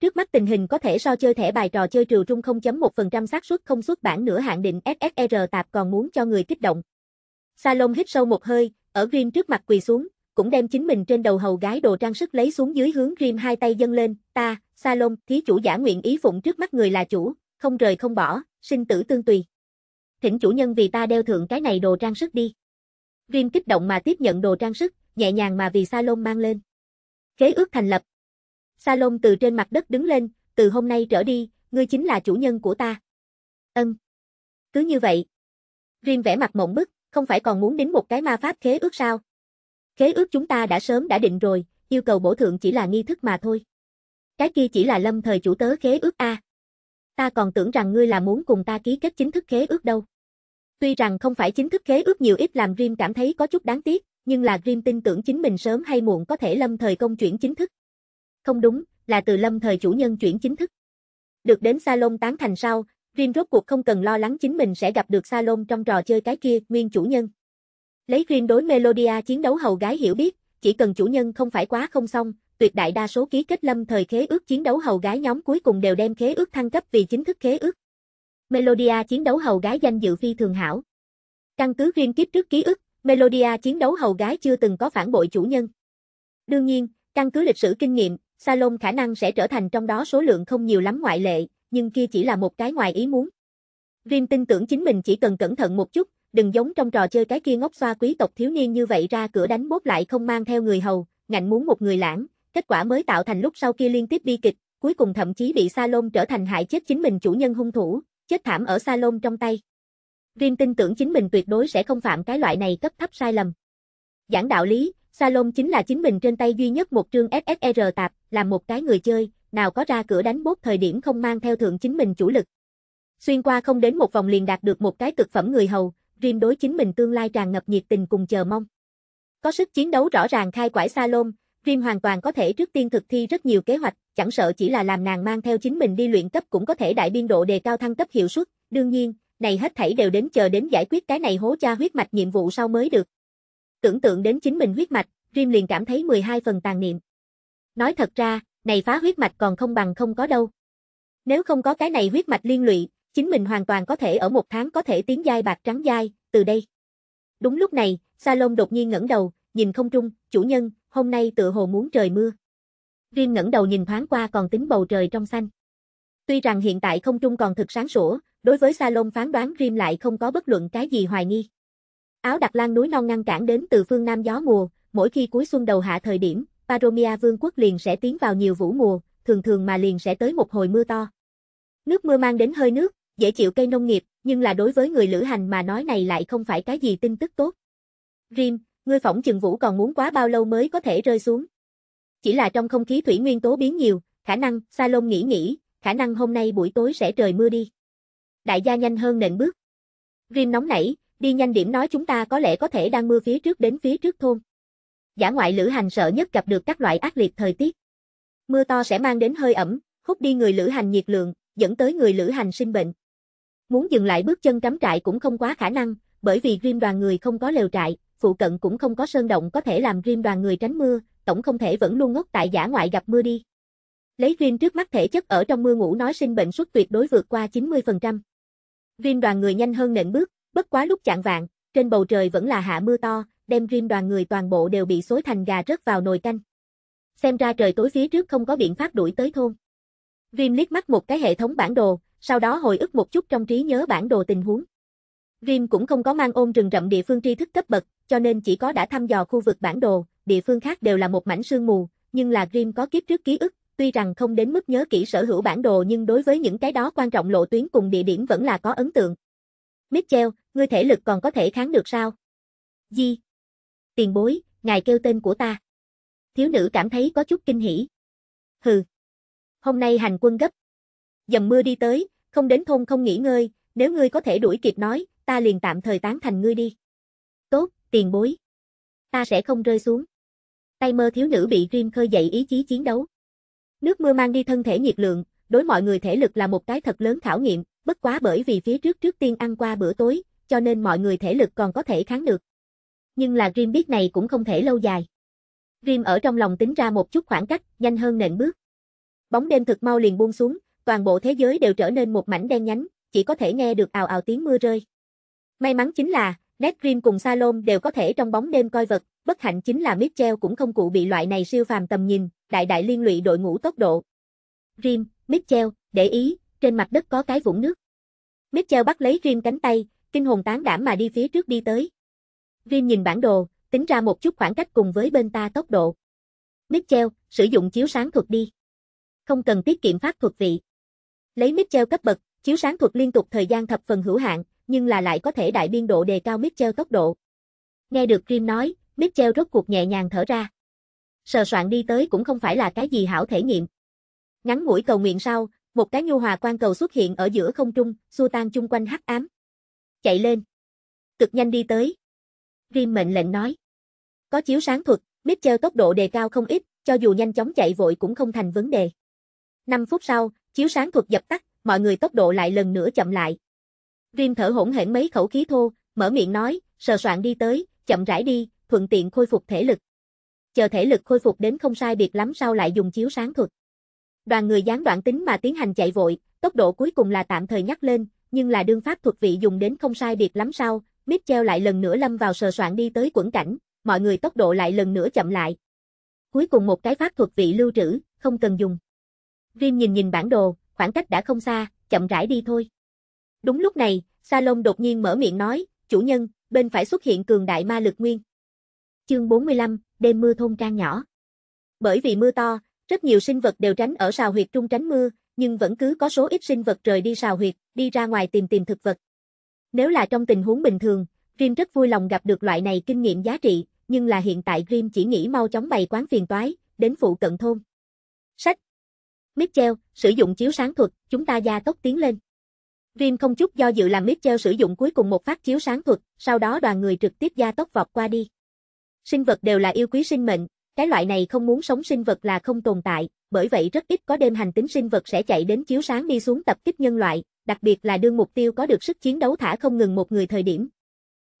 Trước mắt tình hình có thể so chơi thẻ bài trò chơi trừ trung 0.1% xác suất không xuất bản nữa hạn định SSR tạp còn muốn cho người kích động, Salon hít sâu một hơi, ở Grim trước mặt quỳ xuống, cũng đem chính mình trên đầu hầu gái đồ trang sức lấy xuống dưới hướng Grim hai tay dâng lên, ta, Salon, thí chủ giả nguyện ý phụng trước mắt người là chủ, không rời không bỏ, sinh tử tương tùy. Thỉnh chủ nhân vì ta đeo thượng cái này đồ trang sức đi. Grim kích động mà tiếp nhận đồ trang sức, nhẹ nhàng mà vì Salon mang lên. Kế ước thành lập. Salon từ trên mặt đất đứng lên, từ hôm nay trở đi, ngươi chính là chủ nhân của ta. Ân. Cứ như vậy. Grim vẽ mặt mộng bức, không phải còn muốn đính một cái ma pháp khế ước sao? Khế ước chúng ta đã sớm đã định rồi, yêu cầu bổ thượng chỉ là nghi thức mà thôi. Cái kia chỉ là lâm thời chủ tớ khế ước A. Ta còn tưởng rằng ngươi là muốn cùng ta ký kết chính thức khế ước đâu. Tuy rằng không phải chính thức khế ước nhiều ít làm Grim cảm thấy có chút đáng tiếc, nhưng là Grim tin tưởng chính mình sớm hay muộn có thể lâm thời công chuyển chính thức. Không đúng, là từ lâm thời chủ nhân chuyển chính thức. Được đến salon tán thành sau, Rin rốt cuộc không cần lo lắng chính mình sẽ gặp được Salon trong trò chơi cái kia, nguyên chủ nhân. Lấy Rin đối Melodia chiến đấu hầu gái hiểu biết, chỉ cần chủ nhân không phải quá không xong, tuyệt đại đa số ký kết lâm thời khế ước chiến đấu hầu gái nhóm cuối cùng đều đem khế ước thăng cấp vì chính thức khế ước. Melodia chiến đấu hầu gái danh dự phi thường hảo. Căn cứ riêng kiếp trước ký ức, Melodia chiến đấu hầu gái chưa từng có phản bội chủ nhân. Đương nhiên, căn cứ lịch sử kinh nghiệm, Salon khả năng sẽ trở thành trong đó số lượng không nhiều lắm ngoại lệ, nhưng kia chỉ là một cái ngoài ý muốn. Rim tin tưởng chính mình chỉ cần cẩn thận một chút, đừng giống trong trò chơi cái kia ngốc xoa quý tộc thiếu niên như vậy ra cửa đánh bốt lại không mang theo người hầu, ngạnh muốn một người lãng, kết quả mới tạo thành lúc sau kia liên tiếp bi kịch, cuối cùng thậm chí bị Salom trở thành hại chết chính mình chủ nhân hung thủ, chết thảm ở Salom trong tay. Rim tin tưởng chính mình tuyệt đối sẽ không phạm cái loại này cấp thấp sai lầm. Giảng đạo lý, Salom chính là chính mình trên tay duy nhất một trương FSR tạp, làm một cái người chơi, nào có ra cửa đánh bốt thời điểm không mang theo thượng chính mình chủ lực. Xuyên qua không đến một vòng liền đạt được một cái cực phẩm người hầu, riêng đối chính mình tương lai tràn ngập nhiệt tình cùng chờ mong. Có sức chiến đấu rõ ràng khai quải lôn Rim hoàn toàn có thể trước tiên thực thi rất nhiều kế hoạch, chẳng sợ chỉ là làm nàng mang theo chính mình đi luyện cấp cũng có thể đại biên độ đề cao thăng cấp hiệu suất, đương nhiên, này hết thảy đều đến chờ đến giải quyết cái này hố cha huyết mạch nhiệm vụ sau mới được. Tưởng tượng đến chính mình huyết mạch, Rim liền cảm thấy 12 phần tàn niệm. Nói thật ra, này phá huyết mạch còn không bằng không có đâu. Nếu không có cái này huyết mạch liên lụy, chính mình hoàn toàn có thể ở một tháng có thể tiến giai bạc trắng giai, từ đây. Đúng lúc này, Salom đột nhiên ngẩng đầu, nhìn không trung, chủ nhân, hôm nay tựa hồ muốn trời mưa. Riêng ngẩng đầu nhìn thoáng qua còn tính bầu trời trong xanh. Tuy rằng hiện tại không trung còn thực sáng sủa, đối với Salom phán đoán Rim lại không có bất luận cái gì hoài nghi. Áo đặc lan núi non ngăn cản đến từ phương Nam gió mùa, mỗi khi cuối xuân đầu hạ thời điểm, Paromia vương quốc liền sẽ tiến vào nhiều vũ mùa, thường thường mà liền sẽ tới một hồi mưa to. Nước mưa mang đến hơi nước, dễ chịu cây nông nghiệp, nhưng là đối với người lữ hành mà nói này lại không phải cái gì tin tức tốt. Rim, ngươi phỏng chừng vũ còn muốn quá bao lâu mới có thể rơi xuống. Chỉ là trong không khí thủy nguyên tố biến nhiều, khả năng, Salom nghĩ nghĩ, khả năng hôm nay buổi tối sẽ trời mưa đi. Đại gia nhanh hơn nền bước. Rim nóng nảy, đi nhanh điểm nói chúng ta có lẽ có thể đang mưa phía trước đến phía trước thôn. Giả ngoại lữ hành sợ nhất gặp được các loại ác liệt thời tiết. Mưa to sẽ mang đến hơi ẩm, hút đi người lữ hành nhiệt lượng, dẫn tới người lữ hành sinh bệnh. Muốn dừng lại bước chân cắm trại cũng không quá khả năng, bởi vì rim đoàn người không có lều trại, phụ cận cũng không có sơn động có thể làm rim đoàn người tránh mưa, tổng không thể vẫn luôn ngốc tại giả ngoại gặp mưa đi. Lấy rim trước mắt thể chất ở trong mưa ngủ nói sinh bệnh suất tuyệt đối vượt qua 90%. Rim đoàn người nhanh hơn nện bước, bất quá lúc chạng vạn, trên bầu trời vẫn là hạ mưa to, đem Dream đoàn người toàn bộ đều bị xối thành gà rớt vào nồi canh. Xem ra trời tối phía trước không có biện pháp đuổi tới thôn. Dream liếc mắt một cái hệ thống bản đồ, sau đó hồi ức một chút trong trí nhớ bản đồ tình huống. Dream cũng không có mang ôm rừng rậm địa phương tri thức cấp bậc, cho nên chỉ có đã thăm dò khu vực bản đồ, địa phương khác đều là một mảnh sương mù, nhưng là Dream có kiếp trước ký ức, tuy rằng không đến mức nhớ kỹ sở hữu bản đồ nhưng đối với những cái đó quan trọng lộ tuyến cùng địa điểm vẫn là có ấn tượng. Mitchell, ngươi thể lực còn có thể kháng được sao? Di tiền bối, ngài kêu tên của ta. Thiếu nữ cảm thấy có chút kinh hỉ. Hừ. Hôm nay hành quân gấp. Dầm mưa đi tới, không đến thôn không nghỉ ngơi, nếu ngươi có thể đuổi kịp nói, ta liền tạm thời tán thành ngươi đi. Tốt, tiền bối. Ta sẽ không rơi xuống. Tay mơ thiếu nữ bị Rim khơi dậy ý chí chiến đấu. Nước mưa mang đi thân thể nhiệt lượng, đối mọi người thể lực là một cái thật lớn khảo nghiệm, bất quá bởi vì phía trước trước tiên ăn qua bữa tối, cho nên mọi người thể lực còn có thể kháng được nhưng là Grim biết này cũng không thể lâu dài. Grim ở trong lòng tính ra một chút khoảng cách, nhanh hơn nện bước. Bóng đêm thực mau liền buông xuống, toàn bộ thế giới đều trở nên một mảnh đen nhánh, chỉ có thể nghe được ào ào tiếng mưa rơi. May mắn chính là, Ned Grim cùng Salom đều có thể trong bóng đêm coi vật, bất hạnh chính là Mitchell cũng không cụ bị loại này siêu phàm tầm nhìn, đại đại liên lụy đội ngũ tốc độ. Grim, Mitchell, để ý, trên mặt đất có cái vũng nước. Mitchell bắt lấy Grim cánh tay, kinh hồn tán đảm mà đi phía trước đi tới. Rim nhìn bản đồ, tính ra một chút khoảng cách cùng với bên ta tốc độ. Mitchell, sử dụng chiếu sáng thuật đi. Không cần tiết kiệm phát thuật vị. Lấy Mitchell cấp bậc, chiếu sáng thuật liên tục thời gian thập phần hữu hạn, nhưng là lại có thể đại biên độ đề cao Mitchell tốc độ. Nghe được Grim nói, Mitchell rốt cuộc nhẹ nhàng thở ra. Sờ soạn đi tới cũng không phải là cái gì hảo thể nghiệm. Ngắn mũi cầu nguyện sau, một cái nhu hòa quan cầu xuất hiện ở giữa không trung, xua tan chung quanh hắc ám. Chạy lên. Cực nhanh đi tới, Rim mệnh lệnh nói. Có chiếu sáng thuật, Mitchell tốc độ đề cao không ít, cho dù nhanh chóng chạy vội cũng không thành vấn đề. 5 phút sau, chiếu sáng thuật dập tắt, mọi người tốc độ lại lần nữa chậm lại. Rim thở hỗn hển mấy khẩu khí thô, mở miệng nói, sờ soạn đi tới, chậm rãi đi, thuận tiện khôi phục thể lực. Chờ thể lực khôi phục đến không sai biệt lắm sau lại dùng chiếu sáng thuật. Đoàn người gián đoạn tính mà tiến hành chạy vội, tốc độ cuối cùng là tạm thời nhắc lên, nhưng là đương pháp thuật vị dùng đến không sai biệt lắm sau, Mitchell lại lần nữa lâm vào sờ soạn đi tới quẩn cảnh, mọi người tốc độ lại lần nữa chậm lại. Cuối cùng một cái phát thuật vị lưu trữ, không cần dùng. Rim nhìn nhìn bản đồ, khoảng cách đã không xa, chậm rãi đi thôi. Đúng lúc này, Salom đột nhiên mở miệng nói, chủ nhân, bên phải xuất hiện cường đại ma lực nguyên. Chương 45, đêm mưa thôn trang nhỏ. Bởi vì mưa to, rất nhiều sinh vật đều tránh ở sào huyệt trung tránh mưa, nhưng vẫn cứ có số ít sinh vật rời đi sào huyệt, đi ra ngoài tìm tìm thực vật. Nếu là trong tình huống bình thường, Grim rất vui lòng gặp được loại này kinh nghiệm giá trị, nhưng là hiện tại Grim chỉ nghĩ mau chóng bày quán phiền toái, đến phụ cận thôn. Sách Mitchell, sử dụng chiếu sáng thuật, chúng ta gia tốc tiến lên. Grim không chút do dự làm Mitchell sử dụng cuối cùng một phát chiếu sáng thuật, sau đó đoàn người trực tiếp gia tốc vọt qua đi. Sinh vật đều là yêu quý sinh mệnh, cái loại này không muốn sống sinh vật là không tồn tại, bởi vậy rất ít có đêm hành tính sinh vật sẽ chạy đến chiếu sáng đi xuống tập kích nhân loại, đặc biệt là đương mục tiêu có được sức chiến đấu thả không ngừng một người thời điểm.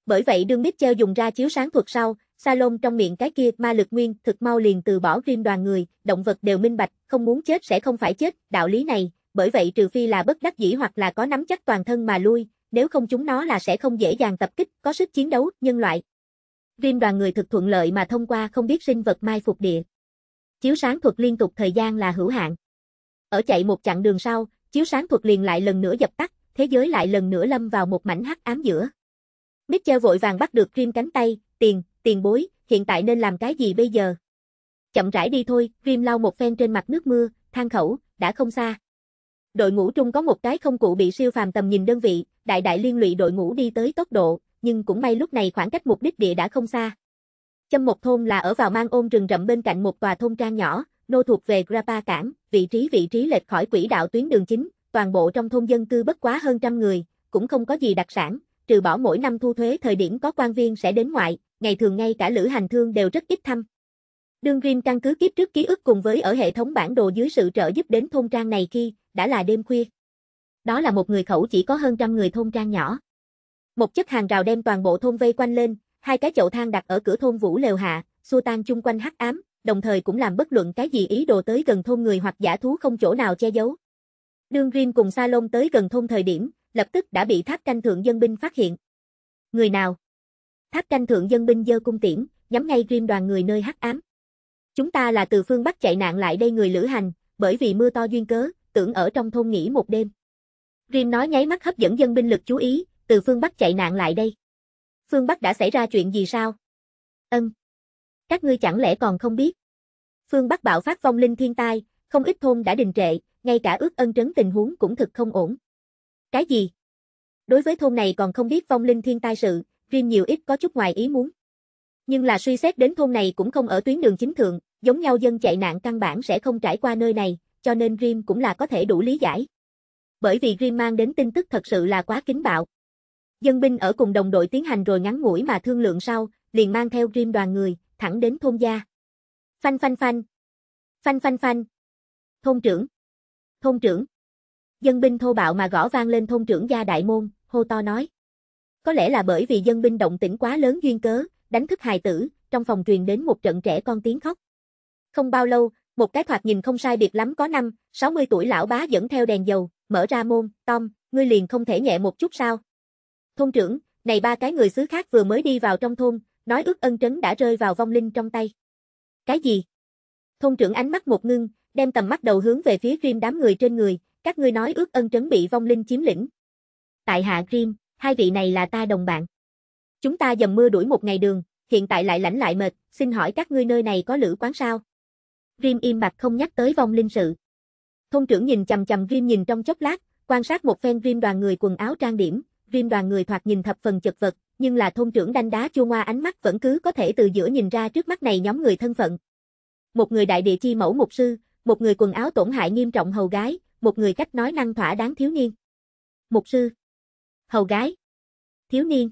Bởi vậy đương Mitchell dùng ra chiếu sáng thuật sau, Salon trong miệng cái kia ma lực nguyên thực mau liền từ bỏ riêng đoàn người, động vật đều minh bạch, không muốn chết sẽ không phải chết, đạo lý này, bởi vậy trừ phi là bất đắc dĩ hoặc là có nắm chắc toàn thân mà lui, nếu không chúng nó là sẽ không dễ dàng tập kích, có sức chiến đấu, nhân loại. Riêng đoàn người thực thuận lợi mà thông qua không biết sinh vật mai phục địa. Chiếu sáng thuật liên tục thời gian là hữu hạn. Ở chạy một chặng đường sau, Chiếu sáng thuật liền lại lần nữa dập tắt, thế giới lại lần nữa lâm vào một mảnh hắc ám giữa. Mitchell vội vàng bắt được Grim cánh tay, tiền, tiền bối, hiện tại nên làm cái gì bây giờ? Chậm rãi đi thôi, Grim lau một phen trên mặt nước mưa, than khẩu, đã không xa. Đội ngũ trung có một cái không cụ bị siêu phàm tầm nhìn đơn vị, đại đại liên lụy đội ngũ đi tới tốc độ, nhưng cũng may lúc này khoảng cách mục đích địa đã không xa. Châm một thôn là ở vào mang ôm rừng rậm bên cạnh một tòa thôn trang nhỏ, nô thuộc về Grapa Cảng, vị trí vị trí lệch khỏi quỹ đạo tuyến đường chính, toàn bộ trong thôn dân cư bất quá hơn trăm người, cũng không có gì đặc sản, trừ bỏ mỗi năm thu thuế thời điểm có quan viên sẽ đến ngoại, ngày thường ngay cả lữ hành thương đều rất ít thăm. Đương Rin căn cứ kiếp trước ký ức cùng với ở hệ thống bản đồ dưới sự trợ giúp đến thôn trang này khi, đã là đêm khuya. Đó là một người khẩu chỉ có hơn trăm người thôn trang nhỏ. Một chất hàng rào đem toàn bộ thôn vây quanh lên, hai cái chậu thang đặt ở cửa thôn Vũ Lều Hạ, xua tan chung quanh hắc ám, đồng thời cũng làm bất luận cái gì ý đồ tới gần thôn người hoặc giả thú không chỗ nào che giấu. Đương Rim cùng Sa Lông tới gần thôn thời điểm, lập tức đã bị tháp canh thượng dân binh phát hiện. Người nào? Tháp canh thượng dân binh giơ cung tiễn, nhắm ngay Rim đoàn người nơi hắc ám. Chúng ta là từ phương Bắc chạy nạn lại đây người lữ hành, bởi vì mưa to duyên cớ, tưởng ở trong thôn nghỉ một đêm. Rim nói nháy mắt hấp dẫn dân binh lực chú ý, từ phương Bắc chạy nạn lại đây. Phương Bắc đã xảy ra chuyện gì sao? Ân. Các ngươi chẳng lẽ còn không biết? Phương Bắc bạo phát vong linh thiên tai, không ít thôn đã đình trệ, ngay cả ước ân trấn tình huống cũng thực không ổn. Cái gì? Đối với thôn này còn không biết vong linh thiên tai sự, riêng nhiều ít có chút ngoài ý muốn. Nhưng là suy xét đến thôn này cũng không ở tuyến đường chính thượng, giống nhau dân chạy nạn căn bản sẽ không trải qua nơi này, cho nên Rim cũng là có thể đủ lý giải. Bởi vì Rim mang đến tin tức thật sự là quá kính bạo. Dân binh ở cùng đồng đội tiến hành rồi ngắn ngủi mà thương lượng sau, liền mang theo Rim đoàn người, thẳng đến thôn gia. Phanh phanh phanh. Phanh phanh phanh. Thôn trưởng. Thôn trưởng. Dân binh thô bạo mà gõ vang lên thôn trưởng gia đại môn, hô to nói. Có lẽ là bởi vì dân binh động tĩnh quá lớn duyên cớ, đánh thức hài tử, trong phòng truyền đến một trận trẻ con tiếng khóc. Không bao lâu, một cái thoạt nhìn không sai biệt lắm có năm, 60 tuổi lão bá dẫn theo đèn dầu, mở ra môn, Tom, ngươi liền không thể nhẹ một chút sao. Thôn trưởng, này ba cái người xứ khác vừa mới đi vào trong thôn, nói ước ân trấn đã rơi vào vong linh trong tay. Cái gì? Thôn trưởng ánh mắt một ngưng, đem tầm mắt đầu hướng về phía Grim đám người trên người, các ngươi nói ước ân trấn bị vong linh chiếm lĩnh. Tại hạ Grim, hai vị này là ta đồng bạn. Chúng ta dầm mưa đuổi một ngày đường, hiện tại lại lãnh lại mệt, xin hỏi các ngươi nơi này có lữ quán sao? Grim im mặt không nhắc tới vong linh sự. Thôn trưởng nhìn chầm chầm Grim nhìn trong chốc lát, quan sát một phen Grim đoàn người quần áo trang điểm, Grim đoàn người thoạt nhìn thập phần chật vật, nhưng là thôn trưởng đanh đá chua ngoa ánh mắt vẫn cứ có thể từ giữa nhìn ra trước mắt này nhóm người thân phận. Một người đại địa chi mẫu mục sư, một người quần áo tổn hại nghiêm trọng hầu gái, một người cách nói năng thỏa đáng thiếu niên. Mục sư, hầu gái, thiếu niên.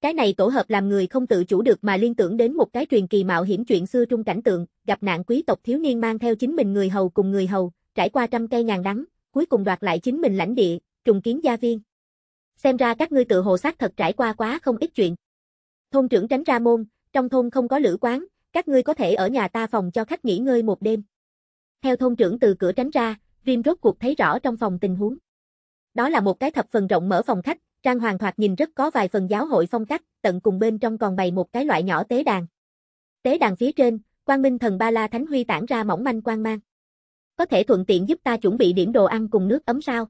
Cái này tổ hợp làm người không tự chủ được mà liên tưởng đến một cái truyền kỳ mạo hiểm chuyện xưa trung cảnh tượng, gặp nạn quý tộc thiếu niên mang theo chính mình người hầu cùng người hầu, trải qua trăm cây ngàn đắng, cuối cùng đoạt lại chính mình lãnh địa, trùng kiến gia viên xem ra các ngươi tự hồ sát thật trải qua quá không ít chuyện. Thôn trưởng tránh ra môn, trong thôn không có lữ quán, các ngươi có thể ở nhà ta phòng cho khách nghỉ ngơi một đêm. Theo thôn trưởng từ cửa tránh ra, Rim rốt cuộc thấy rõ trong phòng tình huống. Đó là một cái thập phần rộng mở phòng khách, trang hoàng thoạt nhìn rất có vài phần giáo hội phong cách, tận cùng bên trong còn bày một cái loại nhỏ tế đàn. Tế đàn phía trên, quang minh thần ba la thánh huy tản ra mỏng manh quang mang. Có thể thuận tiện giúp ta chuẩn bị điểm đồ ăn cùng nước ấm sao?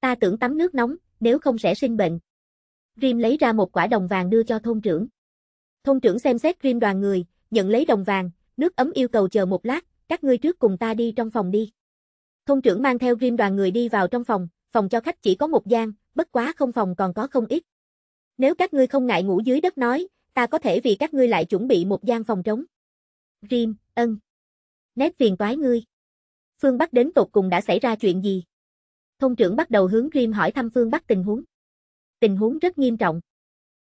Ta tưởng tắm nước nóng, nếu không sẽ sinh bệnh. Rim lấy ra một quả đồng vàng đưa cho thôn trưởng. Thôn trưởng xem xét Rim đoàn người, nhận lấy đồng vàng, nước ấm yêu cầu chờ một lát, các ngươi trước cùng ta đi trong phòng đi. Thôn trưởng mang theo Rim đoàn người đi vào trong phòng, phòng cho khách chỉ có một gian, bất quá không phòng còn có không ít. Nếu các ngươi không ngại ngủ dưới đất nói, ta có thể vì các ngươi lại chuẩn bị một gian phòng trống. Rim, ân. Nét phiền toái ngươi. Phương Bắc đến tột cùng đã xảy ra chuyện gì? Thôn trưởng bắt đầu hướng Rim hỏi thăm phương Bắc tình huống. Tình huống rất nghiêm trọng.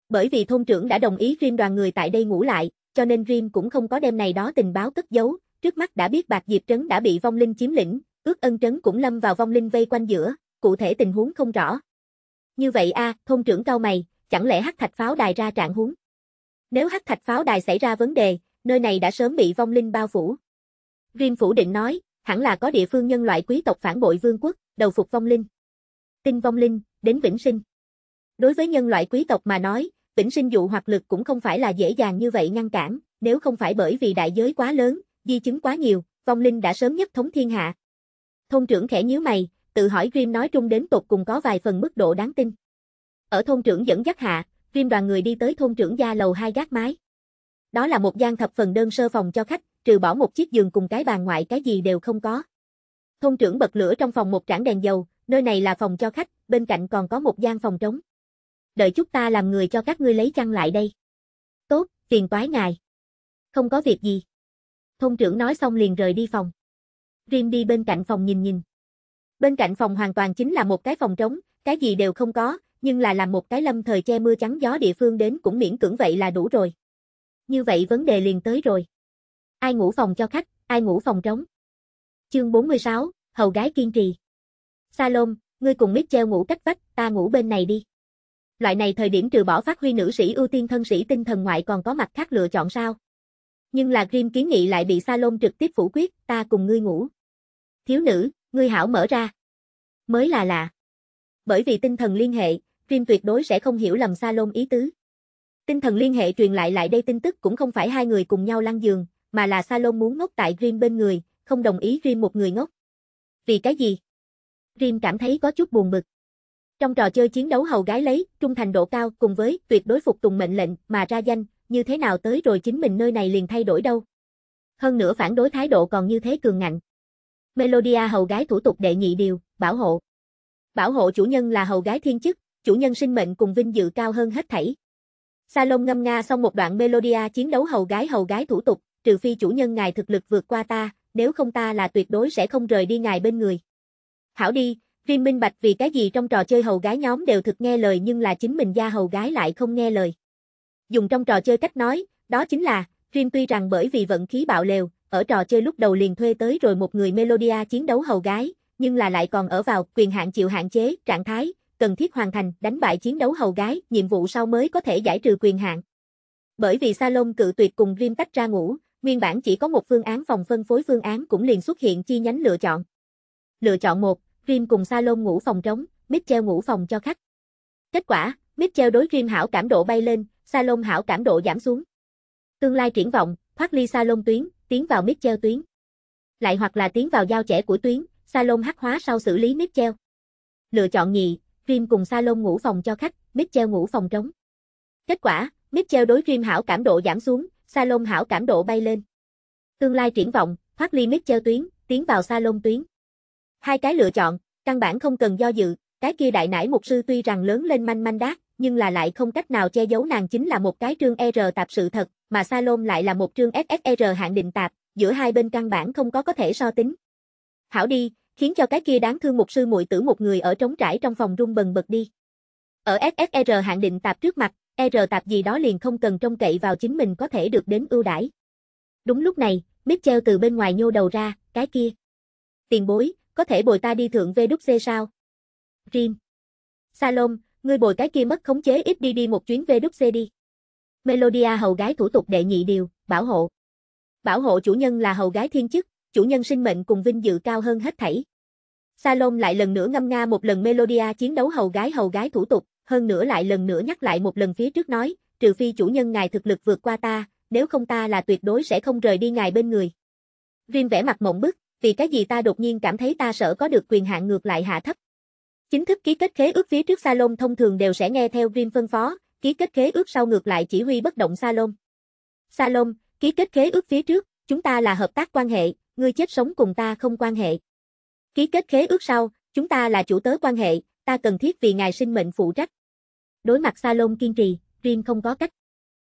Bởi vì thôn trưởng đã đồng ý Rim đoàn người tại đây ngủ lại, cho nên Rim cũng không có đem này đó tình báo cất giấu, trước mắt đã biết Bạc Diệp Trấn đã bị vong linh chiếm lĩnh, ước ân trấn cũng lâm vào vong linh vây quanh giữa, cụ thể tình huống không rõ. Như vậy a, à, thôn trưởng cao mày, chẳng lẽ hắc thạch pháo đài ra trạng huống? Nếu hắc thạch pháo đài xảy ra vấn đề, nơi này đã sớm bị vong linh bao phủ. Rim phủ định nói, hẳn là có địa phương nhân loại quý tộc phản bội vương quốc, đầu phục vong linh. tin vong linh, đến vĩnh sinh. Đối với nhân loại quý tộc mà nói, vĩnh sinh dụ hoặc lực cũng không phải là dễ dàng như vậy ngăn cản, nếu không phải bởi vì đại giới quá lớn, di chứng quá nhiều, vong linh đã sớm nhất thống thiên hạ. Thôn trưởng khẽ nhíu mày, tự hỏi Grim nói trung đến tục cùng có vài phần mức độ đáng tin. Ở thôn trưởng dẫn dắt hạ, Grim đoàn người đi tới thôn trưởng gia lầu hai gác mái. Đó là một gian thập phần đơn sơ phòng cho khách, trừ bỏ một chiếc giường cùng cái bàn ngoại cái gì đều không có. Thông trưởng bật lửa trong phòng một trảng đèn dầu, nơi này là phòng cho khách, bên cạnh còn có một gian phòng trống. Đợi chút ta làm người cho các ngươi lấy chăn lại đây. Tốt, phiền toái ngài. Không có việc gì. Thông trưởng nói xong liền rời đi phòng. Rim đi bên cạnh phòng nhìn nhìn. Bên cạnh phòng hoàn toàn chính là một cái phòng trống, cái gì đều không có, nhưng là làm một cái lâm thời che mưa trắng gió địa phương đến cũng miễn cưỡng vậy là đủ rồi. Như vậy vấn đề liền tới rồi. Ai ngủ phòng cho khách, ai ngủ phòng trống. Chương 46, hầu gái kiên trì. Salom, ngươi cùng Mitchell ngủ cách vách, ta ngủ bên này đi. Loại này thời điểm trừ bỏ phát huy nữ sĩ ưu tiên thân sĩ tinh thần ngoại còn có mặt khác lựa chọn sao? Nhưng là Grim kiến nghị lại bị Salom trực tiếp phủ quyết, ta cùng ngươi ngủ. Thiếu nữ, ngươi hảo mở ra. Mới là lạ. Bởi vì tinh thần liên hệ, Grim tuyệt đối sẽ không hiểu lầm Salom ý tứ. Tinh thần liên hệ truyền lại lại đây tin tức cũng không phải hai người cùng nhau lăn giường, mà là Salom muốn ngốc tại Grim bên người, không đồng ý Rim một người ngốc. Vì cái gì? Rim cảm thấy có chút buồn bực. Trong trò chơi chiến đấu hầu gái lấy, trung thành độ cao cùng với tuyệt đối phục tùng mệnh lệnh mà ra danh, như thế nào tới rồi chính mình nơi này liền thay đổi đâu. Hơn nữa phản đối thái độ còn như thế cường ngạnh. Melodia hầu gái thủ tục đệ nhị điều, bảo hộ. Bảo hộ chủ nhân là hầu gái thiên chức, chủ nhân sinh mệnh cùng vinh dự cao hơn hết thảy. Salon ngâm nga xong một đoạn Melodia chiến đấu hầu gái hầu gái thủ tục, trừ phi chủ nhân ngài thực lực vượt qua ta, nếu không ta là tuyệt đối sẽ không rời đi ngài bên người. Hảo đi, Rim minh bạch vì cái gì trong trò chơi hầu gái nhóm đều thực nghe lời nhưng là chính mình gia hầu gái lại không nghe lời. Dùng trong trò chơi cách nói, đó chính là, Rim tuy rằng bởi vì vận khí bạo lều, ở trò chơi lúc đầu liền thuê tới rồi một người Melodia chiến đấu hầu gái, nhưng là lại còn ở vào quyền hạn chịu hạn chế, trạng thái, cần thiết hoàn thành, đánh bại chiến đấu hầu gái, nhiệm vụ sau mới có thể giải trừ quyền hạn. Bởi vì Salon cự tuyệt cùng Rim tách ra ngủ, Nguyên bản chỉ có một phương án phòng phân phối phương án cũng liền xuất hiện chi nhánh lựa chọn. Lựa chọn 1, Rim cùng Salon ngủ phòng trống, Mitchell ngủ phòng cho khách. Kết quả, Mitchell đối Rim hảo cảm độ bay lên, Salon hảo cảm độ giảm xuống. Tương lai triển vọng, thoát ly Salon tuyến, tiến vào Mitchell tuyến. Lại hoặc là tiến vào giao trẻ của tuyến, Salon hắc hóa sau xử lý Mitchell. Lựa chọn nhì, Rim cùng Salon ngủ phòng cho khách, Mitchell ngủ phòng trống. Kết quả, Mitchell đối Rim hảo cảm độ giảm xuống, Salon hảo cảm độ bay lên. Tương lai triển vọng, thoát limit mít tuyến, tiến vào Salon tuyến. Hai cái lựa chọn, căn bản không cần do dự, cái kia đại nải mục sư tuy rằng lớn lên manh manh đát, nhưng là lại không cách nào che giấu nàng chính là một cái trương R tạp sự thật, mà Salon lại là một trương FSR hạng định tạp, giữa hai bên căn bản không có có thể so tính. Hảo đi, khiến cho cái kia đáng thương mục sư muội tử một người ở trống trải trong phòng rung bần bật đi. Ở SSR hạng định tạp trước mặt, R tạp gì đó liền không cần trông cậy vào chính mình có thể được đến ưu đãi. Đúng lúc này, Mitchell từ bên ngoài nhô đầu ra, cái kia. Tiền bối, có thể bồi ta đi thượng về Đúc Dê sao? Rim. Salom, ngươi bồi cái kia mất khống chế ít đi đi một chuyến về Đúc Dê đi. Melodia hầu gái thủ tục đệ nhị điều, bảo hộ. Bảo hộ chủ nhân là hầu gái thiên chức, chủ nhân sinh mệnh cùng vinh dự cao hơn hết thảy. Salom lại lần nữa ngâm nga một lần Melodia chiến đấu hầu gái hầu gái thủ tục hơn nữa lại lần nữa nhắc lại một lần phía trước nói, trừ phi chủ nhân ngài thực lực vượt qua ta, nếu không ta là tuyệt đối sẽ không rời đi ngài bên người. Rim vẻ mặt mộng bức, vì cái gì ta đột nhiên cảm thấy ta sợ có được quyền hạn ngược lại hạ thấp. Chính thức ký kết khế ước phía trước Salon thông thường đều sẽ nghe theo Rim phân phó, ký kết khế ước sau ngược lại chỉ huy bất động Salon. Salon, ký kết khế ước phía trước, chúng ta là hợp tác quan hệ, ngươi chết sống cùng ta không quan hệ. Ký kết khế ước sau, chúng ta là chủ tớ quan hệ, ta cần thiết vì ngài sinh mệnh phụ trách. Đối mặt Salom kiên trì, Dream không có cách.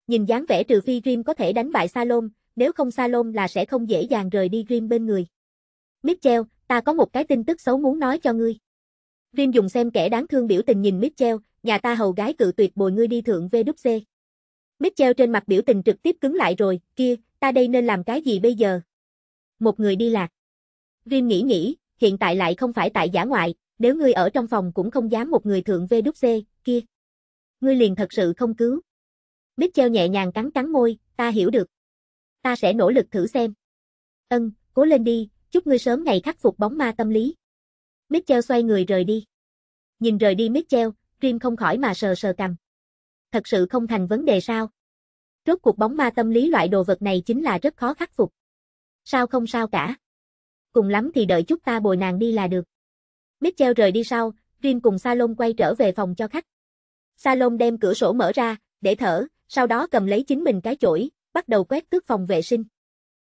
Nhìn dáng vẻ trừ phi Dream có thể đánh bại Salom, nếu không Salom là sẽ không dễ dàng rời đi Dream bên người. Mitchell, ta có một cái tin tức xấu muốn nói cho ngươi. Dream dùng xem kẻ đáng thương biểu tình nhìn Mitchell, nhà ta hầu gái cự tuyệt bồi ngươi đi thượng VWC. Mitchell trên mặt biểu tình trực tiếp cứng lại rồi, kia, ta đây nên làm cái gì bây giờ? Một người đi lạc. Dream nghĩ nghĩ, hiện tại lại không phải tại giả ngoại, nếu ngươi ở trong phòng cũng không dám một người thượng vê đúc dê, kia. Ngươi liền thật sự không cứu. Mitchell nhẹ nhàng cắn cắn môi, ta hiểu được. Ta sẽ nỗ lực thử xem. Ân, cố lên đi, chúc ngươi sớm ngày khắc phục bóng ma tâm lý. Mitchell xoay người rời đi. Nhìn rời đi Mitchell, Dream không khỏi mà sờ sờ cầm. Thật sự không thành vấn đề sao? Rốt cuộc bóng ma tâm lý loại đồ vật này chính là rất khó khắc phục. Sao không sao cả? Cùng lắm thì đợi chút ta bồi nàng đi là được. Mitchell rời đi sau, Jim cùng Salom quay trở về phòng cho khách. Salom đem cửa sổ mở ra, để thở, sau đó cầm lấy chính mình cái chổi, bắt đầu quét tước phòng vệ sinh.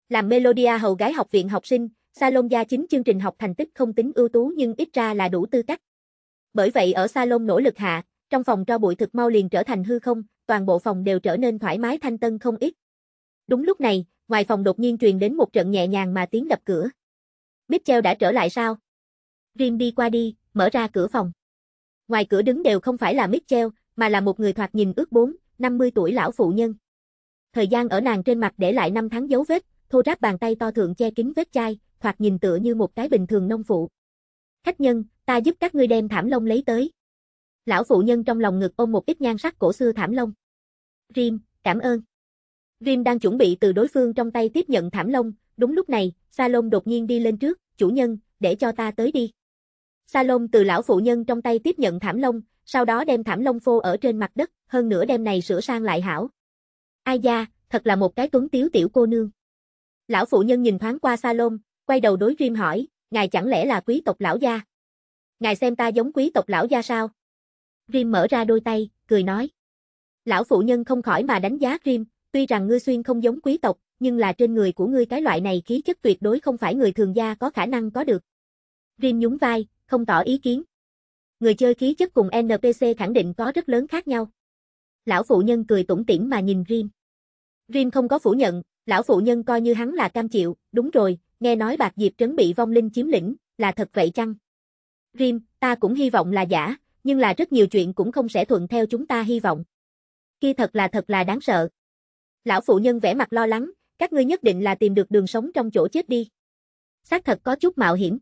Làm Melodia hầu gái học viện học sinh, Salom gia chính chương trình học thành tích không tính ưu tú nhưng ít ra là đủ tư cách. Bởi vậy ở Salon nỗ lực hạ, trong phòng cho bụi thực mau liền trở thành hư không, toàn bộ phòng đều trở nên thoải mái thanh tân không ít. Đúng lúc này, ngoài phòng đột nhiên truyền đến một trận nhẹ nhàng mà tiếng đập cửa. Mitchell đã trở lại sao? Rim đi qua đi, mở ra cửa phòng. Ngoài cửa đứng đều không phải là Mitchell, mà là một người thoạt nhìn ước 4, 50 tuổi lão phụ nhân. Thời gian ở nàng trên mặt để lại năm tháng dấu vết, thô ráp bàn tay to thượng che kín vết chai, thoạt nhìn tựa như một cái bình thường nông phụ. Khách nhân, ta giúp các ngươi đem thảm lông lấy tới. Lão phụ nhân trong lòng ngực ôm một ít nhan sắc cổ xưa thảm lông. Rim, cảm ơn. Rim đang chuẩn bị từ đối phương trong tay tiếp nhận thảm lông, đúng lúc này, Salon đột nhiên đi lên trước, chủ nhân, để cho ta tới đi. Salon từ lão phụ nhân trong tay tiếp nhận thảm lông, sau đó đem thảm lông phô ở trên mặt đất, hơn nữa đem này sửa sang lại hảo. Ai da, thật là một cái tuấn tiếu tiểu cô nương. Lão phụ nhân nhìn thoáng qua Salon, quay đầu đối Rim hỏi, ngài chẳng lẽ là quý tộc lão gia? Ngài xem ta giống quý tộc lão gia sao? Rim mở ra đôi tay, cười nói. Lão phụ nhân không khỏi mà đánh giá Rim, tuy rằng ngươi xuyên không giống quý tộc, nhưng là trên người của ngươi cái loại này khí chất tuyệt đối không phải người thường gia có khả năng có được. Rim nhún vai, không tỏ ý kiến. Người chơi khí chất cùng NPC khẳng định có rất lớn khác nhau. Lão phụ nhân cười tủm tỉm mà nhìn Rim. Rim không có phủ nhận, lão phụ nhân coi như hắn là cam chịu, đúng rồi, nghe nói bạc diệp trấn bị vong linh chiếm lĩnh, là thật vậy chăng? Rim, ta cũng hy vọng là giả, nhưng là rất nhiều chuyện cũng không sẽ thuận theo chúng ta hy vọng. Kia thật là thật là đáng sợ. Lão phụ nhân vẻ mặt lo lắng, các ngươi nhất định là tìm được đường sống trong chỗ chết đi. Xác thật có chút mạo hiểm.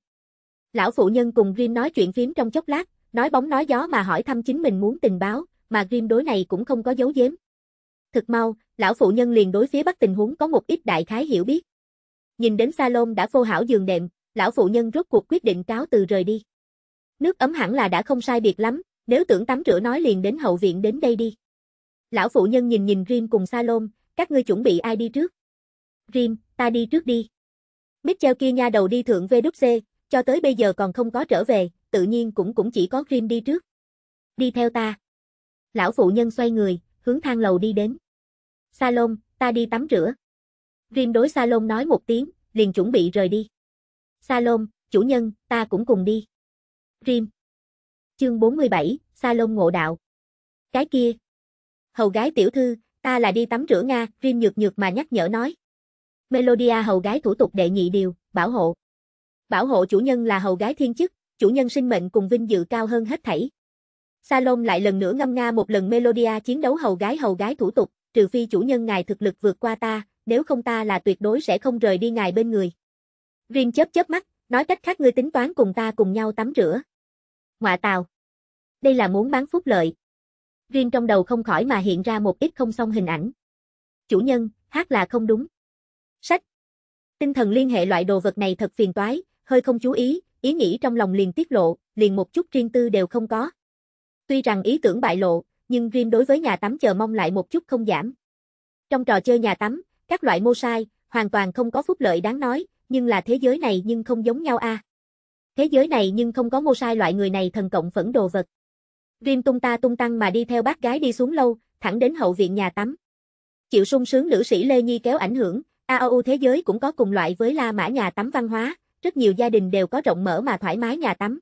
Lão phụ nhân cùng Grim nói chuyện phím trong chốc lát, nói bóng nói gió mà hỏi thăm chính mình muốn tình báo, mà Grim đối này cũng không có dấu giếm. Thực mau, lão phụ nhân liền đối phía bắc tình huống có một ít đại khái hiểu biết. Nhìn đến salon đã phô hảo giường đệm, lão phụ nhân rốt cuộc quyết định cáo từ rời đi. Nước ấm hẳn là đã không sai biệt lắm, nếu tưởng tắm rửa nói liền đến hậu viện đến đây đi. Lão phụ nhân nhìn nhìn Grim cùng Salom, các ngươi chuẩn bị ai đi trước? Grim, ta đi trước đi. Mitchell kia nha đầu đi thượng VWC, cho tới bây giờ còn không có trở về, tự nhiên cũng cũng chỉ có Grim đi trước. Đi theo ta. Lão phụ nhân xoay người, hướng thang lầu đi đến. Salon, ta đi tắm rửa. Grim đối Salon nói một tiếng, liền chuẩn bị rời đi. Salon, chủ nhân, ta cũng cùng đi. Grim. Chương 47, Salon ngộ đạo. Cái kia. Hầu gái tiểu thư, ta là đi tắm rửa Nga, Grim nhược nhược mà nhắc nhở nói. Melodia hầu gái thủ tục đệ nhị điều, bảo hộ bảo hộ chủ nhân là hầu gái thiên chức, chủ nhân sinh mệnh cùng vinh dự cao hơn hết thảy. Salon lại lần nữa ngâm nga một lần Melodia chiến đấu hầu gái hầu gái thủ tục, trừ phi chủ nhân ngài thực lực vượt qua ta, nếu không ta là tuyệt đối sẽ không rời đi ngài bên người. Rin chớp chớp mắt, nói cách khác ngươi tính toán cùng ta cùng nhau tắm rửa. Ngoạ tào. Đây là muốn bán phúc lợi. Rin trong đầu không khỏi mà hiện ra một ít không xong hình ảnh. Chủ nhân, hát là không đúng. Sách. Tinh thần liên hệ loại đồ vật này thật phiền toái, hơi không chú ý, ý nghĩ trong lòng liền tiết lộ, liền một chút riêng tư đều không có. Tuy rằng ý tưởng bại lộ, nhưng riêng đối với nhà tắm chờ mong lại một chút không giảm. Trong trò chơi nhà tắm, các loại mô sai, hoàn toàn không có phúc lợi đáng nói, nhưng là thế giới này nhưng không giống nhau a. Thế giới này nhưng không có mô sai loại người này thần cộng phẫn đồ vật. Rim tung ta tung tăng mà đi theo bác gái đi xuống lâu, thẳng đến hậu viện nhà tắm. Chịu sung sướng nữ sĩ Lê Nhi kéo ảnh hưởng, AOU thế giới cũng có cùng loại với La Mã nhà tắm văn hóa, rất nhiều gia đình đều có rộng mở mà thoải mái nhà tắm.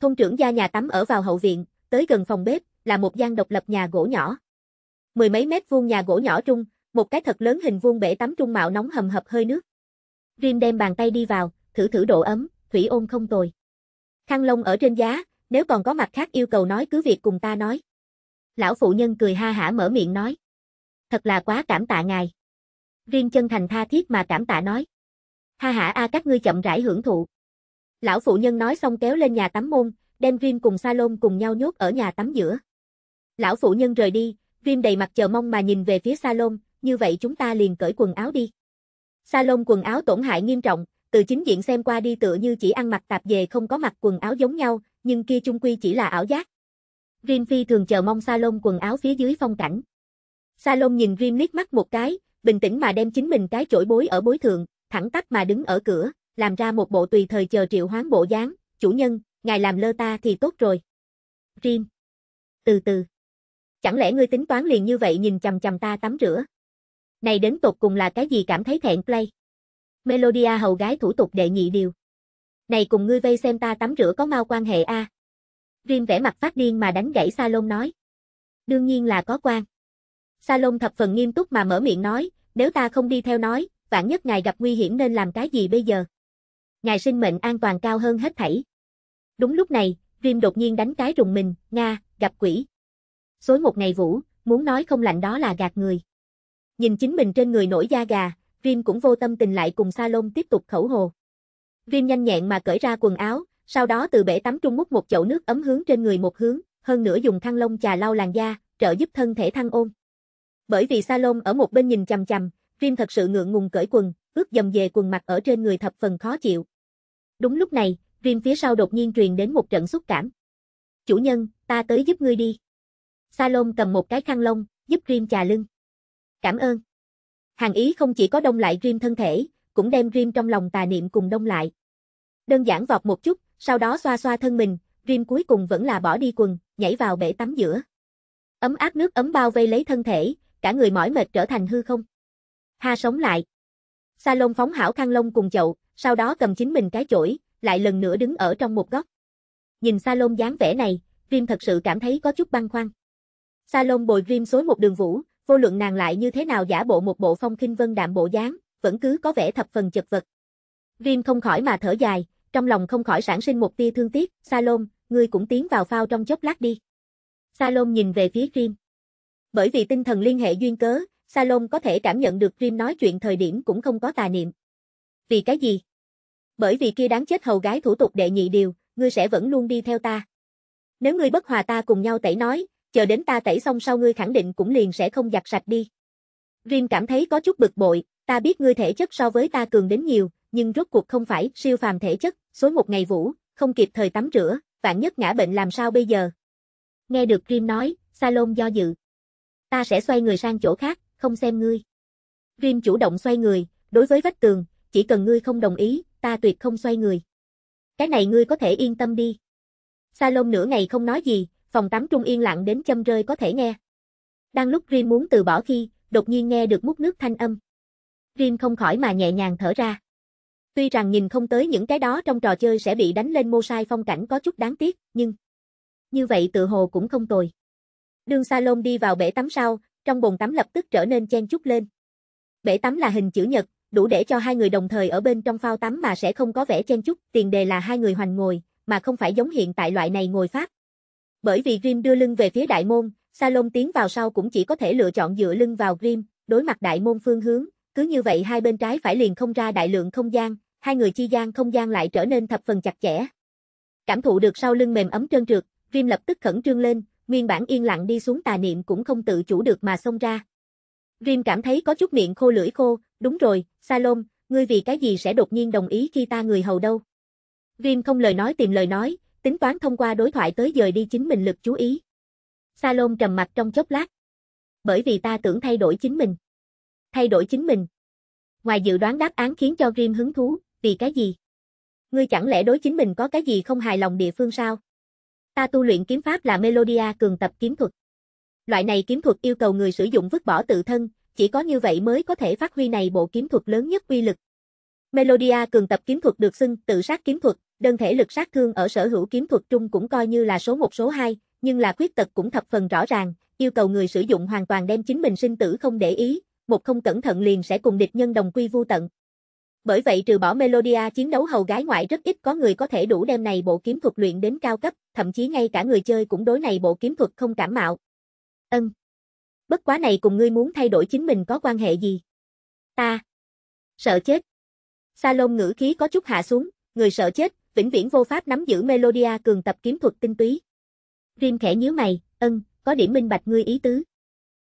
Thôn trưởng gia nhà tắm ở vào hậu viện, tới gần phòng bếp, là một gian độc lập nhà gỗ nhỏ. Mười mấy mét vuông nhà gỗ nhỏ trung, một cái thật lớn hình vuông bể tắm trung mạo nóng hầm hập hơi nước. Rim đem bàn tay đi vào, thử thử độ ấm, thủy ôn không tồi. Khăn lông ở trên giá, nếu còn có mặt khác yêu cầu nói cứ việc cùng ta nói. Lão phụ nhân cười ha hả mở miệng nói. Thật là quá cảm tạ ngài. Riêng chân thành tha thiết mà cảm tạ nói. Ha ha a các ngươi chậm rãi hưởng thụ. Lão phụ nhân nói xong kéo lên nhà tắm môn, đem Viêm cùng Salon cùng nhau nhốt ở nhà tắm giữa. Lão phụ nhân rời đi, Viêm đầy mặt chờ mong mà nhìn về phía Salon, như vậy chúng ta liền cởi quần áo đi. Salon quần áo tổn hại nghiêm trọng, từ chính diện xem qua đi tựa như chỉ ăn mặc tạp về không có mặc quần áo giống nhau, nhưng kia chung quy chỉ là ảo giác. Rim phi thường chờ mong Salon quần áo phía dưới phong cảnh. Salon nhìn Rim liếc mắt một cái, bình tĩnh mà đem chính mình cái chổi bối ở bối thượng, thẳng tắp mà đứng ở cửa, làm ra một bộ tùy thời chờ triệu hoán bộ dáng, chủ nhân, ngài làm lơ ta thì tốt rồi. Rim. Từ từ. Chẳng lẽ ngươi tính toán liền như vậy nhìn chầm chầm ta tắm rửa? Này đến tột cùng là cái gì cảm thấy thẹn play? Melodia hầu gái thủ tục đệ nhị điều. Này cùng ngươi vây xem ta tắm rửa có mau quan hệ a à? Rim vẻ mặt phát điên mà đánh gãy Salon nói. Đương nhiên là có quan. Salon thập phần nghiêm túc mà mở miệng nói, nếu ta không đi theo nói, vạn nhất ngài gặp nguy hiểm nên làm cái gì bây giờ? Ngài sinh mệnh an toàn cao hơn hết thảy. Đúng lúc này, Dream đột nhiên đánh cái rùng mình, Nga, gặp quỷ. Xối một ngày vũ, muốn nói không lạnh đó là gạt người. Nhìn chính mình trên người nổi da gà, Dream cũng vô tâm tình lại cùng Salon tiếp tục khẩu hồ. Dream nhanh nhẹn mà cởi ra quần áo, sau đó từ bể tắm trung múc một chậu nước ấm hướng trên người một hướng, hơn nữa dùng khăn lông trà lau làn da, trợ giúp thân thể thăng ôn. Bởi vì Salon ở một bên nhìn chằm chằm, Rim thật sự ngượng ngùng cởi quần, ướt dầm về quần mặt ở trên người thập phần khó chịu. Đúng lúc này, Rim phía sau đột nhiên truyền đến một trận xúc cảm. Chủ nhân, ta tới giúp ngươi đi. Salom cầm một cái khăn lông, giúp Rim chà lưng. Cảm ơn. Hàng ý không chỉ có đông lại Rim thân thể, cũng đem Rim trong lòng tà niệm cùng đông lại. Đơn giản vọt một chút, sau đó xoa xoa thân mình, Rim cuối cùng vẫn là bỏ đi quần, nhảy vào bể tắm giữa. Ấm áp nước ấm bao vây lấy thân thể, cả người mỏi mệt trở thành hư không. Ha sống lại. Sa lông phóng hảo khang lông cùng chậu, sau đó cầm chính mình cái chổi, lại lần nữa đứng ở trong một góc. Nhìn Sa lông dáng vẻ này, Rim thật sự cảm thấy có chút băn khoăn. Sa lông bồi Rim xối một đường vũ, vô luận nàng lại như thế nào giả bộ một bộ phong khinh vân đạm bộ dáng, vẫn cứ có vẻ thập phần chật vật. Rim không khỏi mà thở dài, trong lòng không khỏi sản sinh một tia thương tiếc, Sa lông, ngươi cũng tiến vào phao trong chốc lát đi. Sa lông nhìn về phía Rim. Bởi vì tinh thần liên hệ duyên cớ, Salon có thể cảm nhận được Dream nói chuyện thời điểm cũng không có tà niệm. Vì cái gì? Bởi vì kia đáng chết hầu gái thủ tục đệ nhị điều, ngươi sẽ vẫn luôn đi theo ta. Nếu ngươi bất hòa ta cùng nhau tẩy nói, chờ đến ta tẩy xong sau ngươi khẳng định cũng liền sẽ không giặt sạch đi. Dream cảm thấy có chút bực bội, ta biết ngươi thể chất so với ta cường đến nhiều, nhưng rốt cuộc không phải siêu phàm thể chất, số một ngày vũ, không kịp thời tắm rửa, vạn nhất ngã bệnh làm sao bây giờ. Nghe được Dream nói, Salon do dự. Ta sẽ xoay người sang chỗ khác, không xem ngươi. Rim chủ động xoay người, đối với vách tường, chỉ cần ngươi không đồng ý, ta tuyệt không xoay người. Cái này ngươi có thể yên tâm đi. Salon nửa ngày không nói gì, phòng tắm trung yên lặng đến châm rơi có thể nghe. Đang lúc Rim muốn từ bỏ khi, đột nhiên nghe được mút nước thanh âm. Rim không khỏi mà nhẹ nhàng thở ra. Tuy rằng nhìn không tới những cái đó trong trò chơi sẽ bị đánh lên mô sai phong cảnh có chút đáng tiếc, nhưng... Như vậy tự hồ cũng không tồi. Đường Salon đi vào bể tắm sau, trong bồn tắm lập tức trở nên chen chúc lên. Bể tắm là hình chữ nhật, đủ để cho hai người đồng thời ở bên trong phao tắm mà sẽ không có vẻ chen chúc, tiền đề là hai người hoành ngồi, mà không phải giống hiện tại loại này ngồi phát. Bởi vì Grim đưa lưng về phía đại môn, Salom tiến vào sau cũng chỉ có thể lựa chọn dựa lưng vào Grim, đối mặt đại môn phương hướng, cứ như vậy hai bên trái phải liền không ra đại lượng không gian, hai người chi gian không gian lại trở nên thập phần chặt chẽ. Cảm thụ được sau lưng mềm ấm trơn trượt, Grim lập tức khẩn trương lên, nguyên bản yên lặng đi xuống tà niệm cũng không tự chủ được mà xông ra. Rim cảm thấy có chút miệng khô lưỡi khô, đúng rồi, Salom, ngươi vì cái gì sẽ đột nhiên đồng ý khi ta người hầu đâu. Rim không lời nói tìm lời nói, tính toán thông qua đối thoại tới dời đi chính mình lực chú ý. Salom trầm mặt trong chốc lát. Bởi vì ta tưởng thay đổi chính mình. Thay đổi chính mình. Ngoài dự đoán đáp án khiến cho Rim hứng thú, vì cái gì? Ngươi chẳng lẽ đối chính mình có cái gì không hài lòng địa phương sao? Ta tu luyện kiếm pháp là Melodia cường tập kiếm thuật. Loại này kiếm thuật yêu cầu người sử dụng vứt bỏ tự thân, chỉ có như vậy mới có thể phát huy này bộ kiếm thuật lớn nhất uy lực. Melodia cường tập kiếm thuật được xưng tự sát kiếm thuật, đơn thể lực sát thương ở sở hữu kiếm thuật trung cũng coi như là số 1 số 2, nhưng là khuyết tật cũng thập phần rõ ràng, yêu cầu người sử dụng hoàn toàn đem chính mình sinh tử không để ý, một không cẩn thận liền sẽ cùng địch nhân đồng quy vu tận. Bởi vậy trừ bỏ Melodia chiến đấu hầu gái ngoại rất ít có người có thể đủ đem này bộ kiếm thuật luyện đến cao cấp, thậm chí ngay cả người chơi cũng đối này bộ kiếm thuật không cảm mạo. Ân. Bất quá này cùng ngươi muốn thay đổi chính mình có quan hệ gì? Ta. Sợ chết. Salon ngữ khí có chút hạ xuống, người sợ chết, vĩnh viễn vô pháp nắm giữ Melodia cường tập kiếm thuật tinh túy. Rim khẽ nhíu mày, ân, có điểm minh bạch ngươi ý tứ.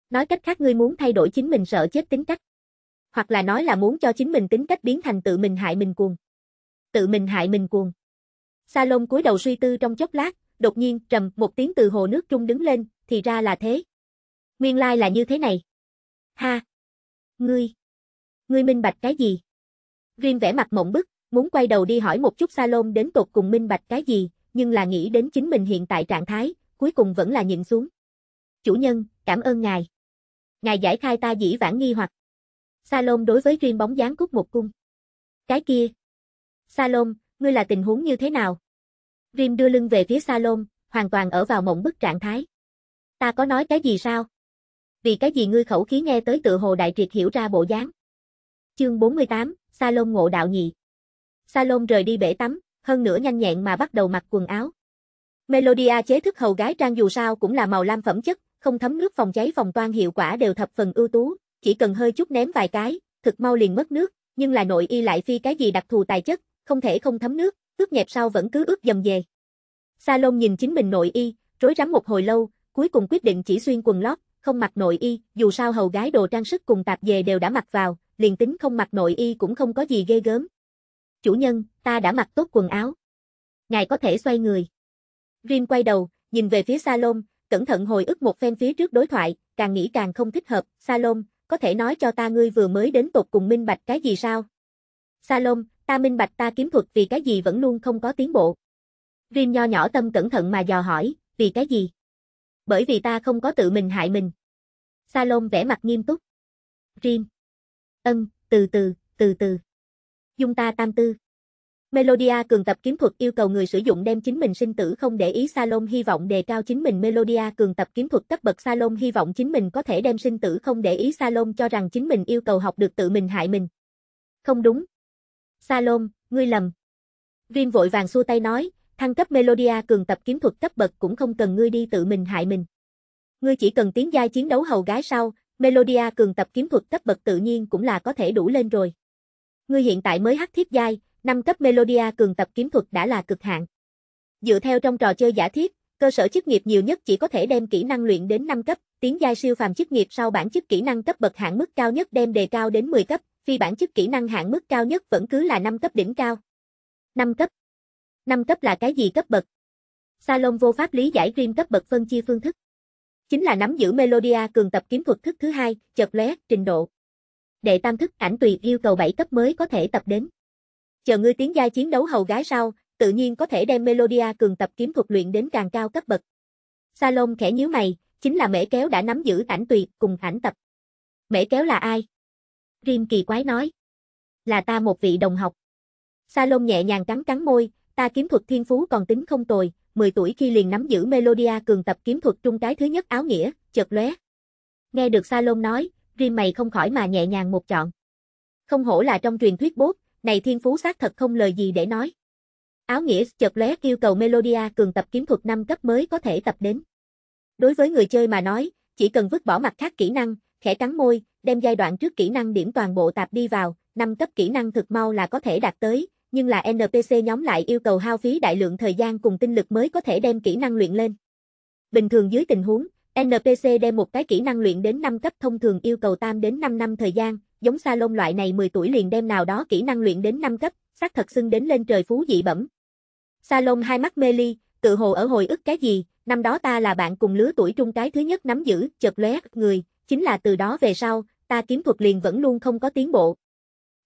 Nói cách khác ngươi muốn thay đổi chính mình sợ chết tính cách hoặc là nói là muốn cho chính mình tính cách biến thành tự mình hại mình cuồng. Tự mình hại mình cuồng. Salon cúi đầu suy tư trong chốc lát, đột nhiên trầm một tiếng từ hồ nước trung đứng lên, thì ra là thế. Nguyên lai là như thế này. Ha! Ngươi! Ngươi minh bạch cái gì? Rim vẽ mặt mộng bức, muốn quay đầu đi hỏi một chút Salon đến tột cùng minh bạch cái gì, nhưng là nghĩ đến chính mình hiện tại trạng thái, cuối cùng vẫn là nhịn xuống. Chủ nhân, cảm ơn ngài. Ngài giải khai ta dĩ vãng nghi hoặc. Salom đối với riêng bóng dáng cút một cung. Cái kia. Salom, ngươi là tình huống như thế nào? Rim đưa lưng về phía Salom, hoàn toàn ở vào mộng bức trạng thái. Ta có nói cái gì sao? Vì cái gì ngươi khẩu khí nghe tới tự hồ đại triệt hiểu ra bộ dáng. Chương 48, Salom ngộ đạo nhị. Salom rời đi bể tắm, hơn nữa nhanh nhẹn mà bắt đầu mặc quần áo. Melodia chế thức hầu gái trang dù sao cũng là màu lam phẩm chất, không thấm nước phòng cháy phòng toan hiệu quả đều thập phần ưu tú, chỉ cần hơi chút ném vài cái, thực mau liền mất nước, nhưng là nội y lại phi cái gì đặc thù tài chất, không thể không thấm nước, ướt nhẹp sau vẫn cứ ướt dầm về. Salon nhìn chính mình nội y, rối rắm một hồi lâu, cuối cùng quyết định chỉ xuyên quần lót, không mặc nội y, dù sao hầu gái đồ trang sức cùng tạp dề đều đã mặc vào, liền tính không mặc nội y cũng không có gì ghê gớm. Chủ nhân, ta đã mặc tốt quần áo. Ngài có thể xoay người. Rim quay đầu, nhìn về phía Salon, cẩn thận hồi ức một phen phía trước đối thoại, càng nghĩ càng không thích hợp, Salon, có thể nói cho ta ngươi vừa mới đến tột cùng minh bạch cái gì sao? Salom, ta minh bạch ta kiếm thuật vì cái gì vẫn luôn không có tiến bộ. Rim nho nhỏ tâm cẩn thận mà dò hỏi, vì cái gì? Bởi vì ta không có tự mình hại mình. Salom vẻ mặt nghiêm túc. Rim. Ân, từ từ, từ từ. Dung ta tam tư. Melodia cường tập kiếm thuật yêu cầu người sử dụng đem chính mình sinh tử không để ý Salon hy vọng đề cao chính mình Melodia cường tập kiếm thuật cấp bậc Salon hy vọng chính mình có thể đem sinh tử không để ý Salon cho rằng chính mình yêu cầu học được tự mình hại mình. Không đúng. Salon, ngươi lầm. Viêm vội vàng xua tay nói, thăng cấp Melodia cường tập kiếm thuật cấp bậc cũng không cần ngươi đi tự mình hại mình. Ngươi chỉ cần tiến giai chiến đấu hầu gái sau, Melodia cường tập kiếm thuật cấp bậc tự nhiên cũng là có thể đủ lên rồi. Ngươi hiện tại mới hắc thiết giai, năm cấp Melodia cường tập kiếm thuật đã là cực hạn. Dựa theo trong trò chơi giả thiết, cơ sở chức nghiệp nhiều nhất chỉ có thể đem kỹ năng luyện đến 5 cấp, tiến giai siêu phàm chức nghiệp sau bản chức kỹ năng cấp bậc hạng mức cao nhất đem đề cao đến 10 cấp, phi bản chức kỹ năng hạng mức cao nhất vẫn cứ là 5 cấp đỉnh cao. 5 cấp 5 cấp là cái gì cấp bậc? Salon vô pháp lý giải riêng cấp bậc phân chia phương thức. Chính là nắm giữ Melodia cường tập kiếm thuật thức thứ hai, chợt lóe, trình độ. Đệ tam thức ảnh tùy yêu cầu 7 cấp mới có thể tập đến chờ ngươi tiến giai chiến đấu hầu gái sau, tự nhiên có thể đem Melodia cường tập kiếm thuật luyện đến càng cao cấp bậc. Salom khẽ nhíu mày, chính là mễ kéo đã nắm giữ ảnh tuyệt cùng ảnh tập. Mễ kéo là ai? Rim kỳ quái nói. Là ta một vị đồng học. Salom nhẹ nhàng cắn cắn môi, ta kiếm thuật thiên phú còn tính không tồi, 10 tuổi khi liền nắm giữ Melodia cường tập kiếm thuật trung cái thứ nhất áo nghĩa, chợt lóe. Nghe được Salom nói, Rim mày không khỏi mà nhẹ nhàng một chọn. Không hổ là trong truyền thuyết bốt, này thiên phú xác thật không lời gì để nói. Áo nghĩa chợt lóe yêu cầu Melodia cường tập kiếm thuật năm cấp mới có thể tập đến. Đối với người chơi mà nói, chỉ cần vứt bỏ mặt khác kỹ năng, khẽ cắn môi, đem giai đoạn trước kỹ năng điểm toàn bộ tạp đi vào, năm cấp kỹ năng thực mau là có thể đạt tới, nhưng là NPC nhóm lại yêu cầu hao phí đại lượng thời gian cùng tinh lực mới có thể đem kỹ năng luyện lên. Bình thường dưới tình huống, NPC đem một cái kỹ năng luyện đến 5 cấp thông thường yêu cầu tam đến 5 năm thời gian, giống sa lông loại này 10 tuổi liền đem nào đó kỹ năng luyện đến năm cấp, xác thật xưng đến lên trời phú dị bẩm. Sa lông hai mắt mê ly, tự hồ ở hồi ức cái gì, năm đó ta là bạn cùng lứa tuổi trung cái thứ nhất nắm giữ, chợt lé người, chính là từ đó về sau, ta kiếm thuật liền vẫn luôn không có tiến bộ.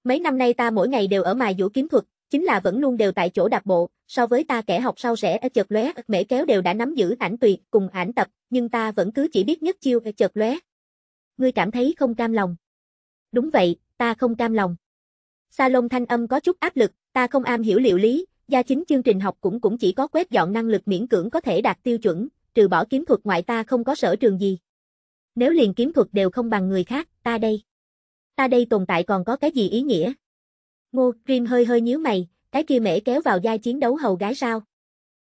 Mấy năm nay ta mỗi ngày đều ở mài vũ kiếm thuật, chính là vẫn luôn đều tại chỗ đạp bộ, so với ta kẻ học sau sẽ chợt lé mễ kéo đều đã nắm giữ ảnh tuyệt cùng ảnh tập, nhưng ta vẫn cứ chỉ biết nhất chiêu chợt lé Ngươi cảm thấy không cam lòng đúng vậy, ta không cam lòng. Sa lông thanh âm có chút áp lực, ta không am hiểu liệu lý, gia chính chương trình học cũng cũng chỉ có quét dọn năng lực miễn cưỡng có thể đạt tiêu chuẩn, trừ bỏ kiếm thuật ngoại ta không có sở trường gì. Nếu liền kiếm thuật đều không bằng người khác, ta đây. Ta đây tồn tại còn có cái gì ý nghĩa? Ngô, Dream hơi hơi nhíu mày, cái kia mễ kéo vào giai chiến đấu hầu gái sao?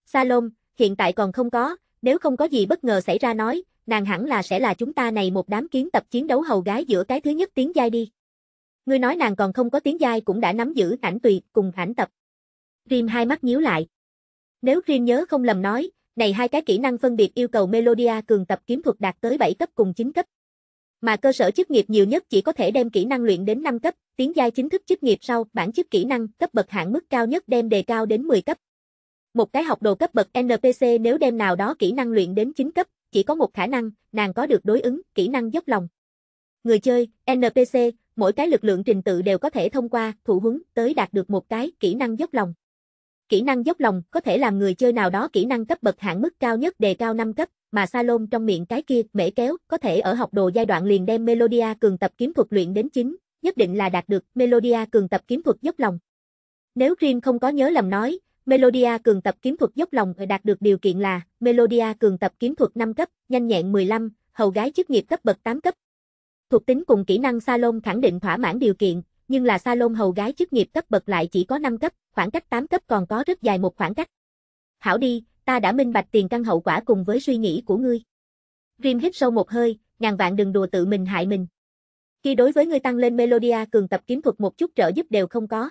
Salom, hiện tại còn không có, nếu không có gì bất ngờ xảy ra nói, nàng hẳn là sẽ là chúng ta này một đám kiến tập chiến đấu hầu gái giữa cái thứ nhất tiếng giai đi. Ngươi nói nàng còn không có tiếng giai cũng đã nắm giữ ảnh tùy cùng ảnh tập. Rim hai mắt nhíu lại. Nếu Rim nhớ không lầm nói, này hai cái kỹ năng phân biệt yêu cầu Melodia cường tập kiếm thuật đạt tới 7 cấp cùng 9 cấp. Mà cơ sở chức nghiệp nhiều nhất chỉ có thể đem kỹ năng luyện đến 5 cấp, tiến giai chính thức chức nghiệp sau, bản chức kỹ năng cấp bậc hạng mức cao nhất đem đề cao đến 10 cấp. Một cái học đồ cấp bậc NPC nếu đem nào đó kỹ năng luyện đến 9 cấp, chỉ có một khả năng, nàng có được đối ứng, kỹ năng dốc lòng. Người chơi, NPC, mỗi cái lực lượng trình tự đều có thể thông qua thụ huấn tới đạt được một cái kỹ năng dốc lòng. Kỹ năng dốc lòng có thể làm người chơi nào đó kỹ năng cấp bậc hạng mức cao nhất đề cao 5 cấp, mà Salon trong miệng cái kia mễ kéo có thể ở học đồ giai đoạn liền đem Melodia cường tập kiếm thuật luyện đến chính, nhất định là đạt được Melodia cường tập kiếm thuật dốc lòng. Nếu Rin không có nhớ lầm nói, Melodia cường tập kiếm thuật dốc lòng đạt được điều kiện là Melodia cường tập kiếm thuật 5 cấp, nhanh nhẹn 15, hầu gái chức nghiệp cấp bậc 8 cấp. Thuộc tính cùng kỹ năng Salon khẳng định thỏa mãn điều kiện, nhưng là Salon hầu gái chức nghiệp cấp bậc lại chỉ có 5 cấp, khoảng cách 8 cấp còn có rất dài một khoảng cách. Hảo đi, ta đã minh bạch tiền căn hậu quả cùng với suy nghĩ của ngươi. Grim hít sâu một hơi, ngàn vạn đừng đùa tự mình hại mình. Khi đối với ngươi tăng lên Melodia cường tập kiếm thuật một chút trợ giúp đều không có,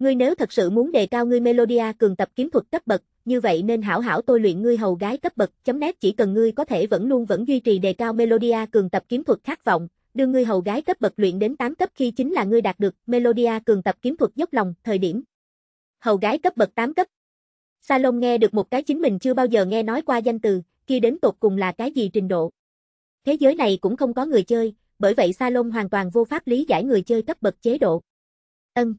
Ngươi nếu thật sự muốn đề cao ngươi Melodia cường tập kiếm thuật cấp bậc, như vậy nên hảo hảo tôi luyện ngươi hầu gái cấp bậc chấm nét chỉ cần ngươi có thể vẫn luôn vẫn duy trì đề cao Melodia cường tập kiếm thuật khát vọng, đưa ngươi hầu gái cấp bậc luyện đến 8 cấp khi chính là ngươi đạt được Melodia cường tập kiếm thuật dốc lòng, thời điểm. Hầu gái cấp bậc 8 cấp. Salom nghe được một cái chính mình chưa bao giờ nghe nói qua danh từ, kia đến tột cùng là cái gì trình độ. Thế giới này cũng không có người chơi, bởi vậy Salom hoàn toàn vô pháp lý giải người chơi cấp bậc chế độ. Ân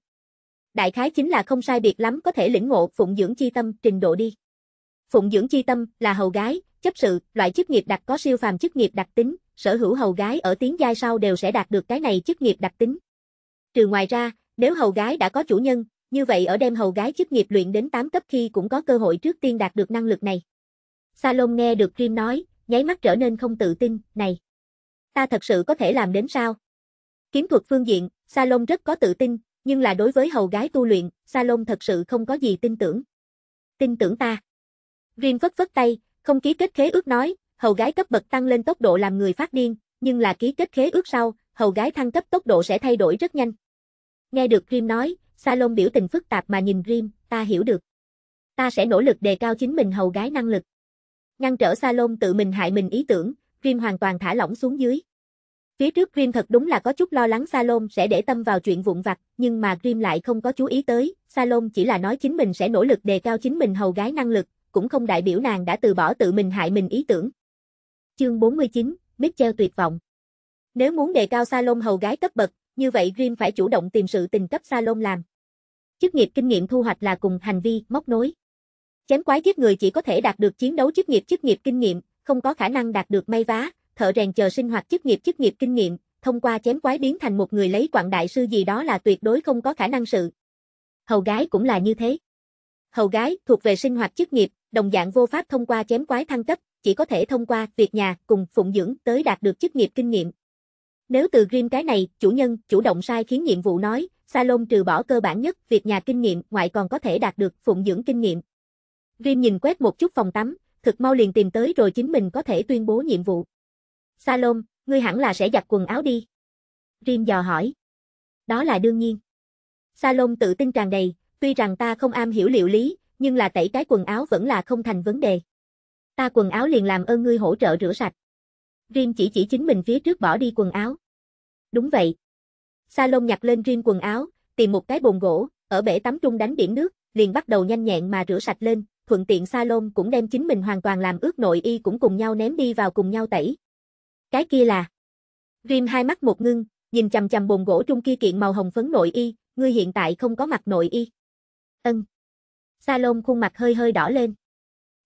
đại khái chính là không sai biệt lắm có thể lĩnh ngộ phụng dưỡng chi tâm trình độ đi. Phụng dưỡng chi tâm là hầu gái, chấp sự, loại chức nghiệp đặc có siêu phàm chức nghiệp đặc tính, sở hữu hầu gái ở tiếng giai sau đều sẽ đạt được cái này chức nghiệp đặc tính. Trừ ngoài ra, nếu hầu gái đã có chủ nhân, như vậy ở đem hầu gái chức nghiệp luyện đến 8 cấp khi cũng có cơ hội trước tiên đạt được năng lực này. Salom nghe được Kim nói, nháy mắt trở nên không tự tin, này. Ta thật sự có thể làm đến sao? Kiếm thuật phương diện, Salom rất có tự tin, nhưng là đối với hầu gái tu luyện, Salom thật sự không có gì tin tưởng. Tin tưởng ta. Rim vất vất tay, không ký kết khế ước nói, hầu gái cấp bậc tăng lên tốc độ làm người phát điên, nhưng là ký kết khế ước sau, hầu gái thăng cấp tốc độ sẽ thay đổi rất nhanh. Nghe được Rim nói, Salom biểu tình phức tạp mà nhìn Rim, ta hiểu được. Ta sẽ nỗ lực đề cao chính mình hầu gái năng lực. Ngăn trở Salom tự mình hại mình ý tưởng, Rim hoàn toàn thả lỏng xuống dưới. Phía trước Grim thật đúng là có chút lo lắng salom sẽ để tâm vào chuyện vụn vặt, nhưng mà Grim lại không có chú ý tới, salom chỉ là nói chính mình sẽ nỗ lực đề cao chính mình hầu gái năng lực, cũng không đại biểu nàng đã từ bỏ tự mình hại mình ý tưởng. Chương 49, Mitchell tuyệt vọng Nếu muốn đề cao salom hầu gái cấp bậc, như vậy Grim phải chủ động tìm sự tình cấp salom làm. Chức nghiệp kinh nghiệm thu hoạch là cùng hành vi, móc nối. Chém quái giết người chỉ có thể đạt được chiến đấu chức nghiệp chức nghiệp kinh nghiệm, không có khả năng đạt được may vá, thợ rèn chờ sinh hoạt chức nghiệp chức nghiệp kinh nghiệm, thông qua chém quái biến thành một người lấy quạng đại sư gì đó là tuyệt đối không có khả năng sự. Hầu gái cũng là như thế. Hầu gái thuộc về sinh hoạt chức nghiệp, đồng dạng vô pháp thông qua chém quái thăng cấp, chỉ có thể thông qua việc nhà cùng phụng dưỡng tới đạt được chức nghiệp kinh nghiệm. Nếu từ Grim cái này, chủ nhân chủ động sai khiến nhiệm vụ nói, Salon trừ bỏ cơ bản nhất, việc nhà kinh nghiệm, ngoại còn có thể đạt được phụng dưỡng kinh nghiệm. Grim nhìn quét một chút phòng tắm, thực mau liền tìm tới rồi chính mình có thể tuyên bố nhiệm vụ. Salom, ngươi hẳn là sẽ giặt quần áo đi. Rim dò hỏi. Đó là đương nhiên. Salom tự tin tràn đầy, tuy rằng ta không am hiểu liệu lý, nhưng là tẩy cái quần áo vẫn là không thành vấn đề. Ta quần áo liền làm ơn ngươi hỗ trợ rửa sạch. Rim chỉ chỉ chính mình phía trước bỏ đi quần áo. Đúng vậy. Salom nhặt lên Rim quần áo, tìm một cái bồn gỗ, ở bể tắm trung đánh điểm nước, liền bắt đầu nhanh nhẹn mà rửa sạch lên, thuận tiện Salom cũng đem chính mình hoàn toàn làm ướt nội y cũng cùng nhau ném đi vào cùng nhau tẩy. Cái kia là... Rim hai mắt một ngưng, nhìn chầm chầm bồn gỗ trung kia kiện màu hồng phấn nội y, ngươi hiện tại không có mặt nội y. Ân. Salon khuôn mặt hơi hơi đỏ lên.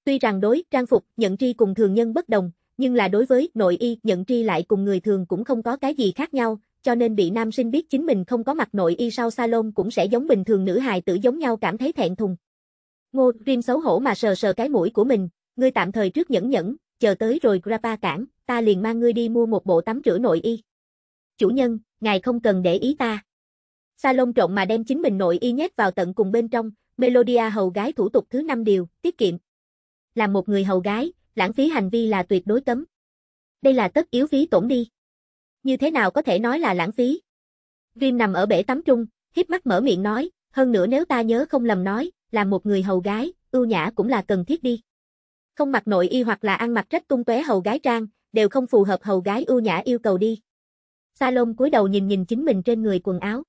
Tuy rằng đối trang phục, nhận tri cùng thường nhân bất đồng, nhưng là đối với nội y, nhận tri lại cùng người thường cũng không có cái gì khác nhau, cho nên bị nam sinh biết chính mình không có mặt nội y sau salon cũng sẽ giống bình thường nữ hài tử giống nhau cảm thấy thẹn thùng. Ngô Rim xấu hổ mà sờ sờ cái mũi của mình, ngươi tạm thời trước nhẫn nhẫn, chờ tới rồi Grappa cản, ta liền mang ngươi đi mua một bộ tắm rửa nội y. Chủ nhân, ngài không cần để ý ta. Salon trộn mà đem chính mình nội y nhét vào tận cùng bên trong, Melodia hầu gái thủ tục thứ 5 điều, tiết kiệm. Làm một người hầu gái, lãng phí hành vi là tuyệt đối cấm. Đây là tất yếu phí tổn đi. Như thế nào có thể nói là lãng phí? Grim nằm ở bể tắm trung, híp mắt mở miệng nói, hơn nữa nếu ta nhớ không lầm nói, là một người hầu gái, ưu nhã cũng là cần thiết đi không mặc nội y hoặc là ăn mặc rách tung tóe hầu gái trang, đều không phù hợp hầu gái ưu nhã yêu cầu đi. Salon cúi đầu nhìn nhìn chính mình trên người quần áo.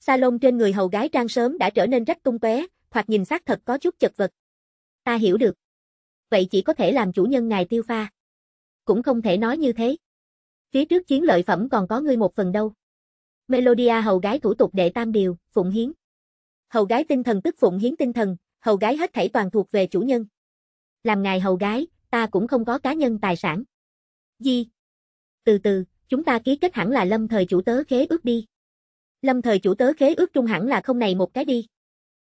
Salon trên người hầu gái trang sớm đã trở nên rách tung tóe, hoặc nhìn xác thật có chút chật vật. Ta hiểu được. Vậy chỉ có thể làm chủ nhân ngài tiêu pha. Cũng không thể nói như thế. Phía trước chiến lợi phẩm còn có ngươi một phần đâu. Melodia hầu gái thủ tục đệ tam điều, phụng hiến. Hầu gái tinh thần tức phụng hiến tinh thần, hầu gái hết thảy toàn thuộc về chủ nhân làm ngài hầu gái, ta cũng không có cá nhân tài sản. Di, Từ từ, chúng ta ký kết hẳn là lâm thời chủ tớ khế ước đi. Lâm thời chủ tớ khế ước trung hẳn là không này một cái đi.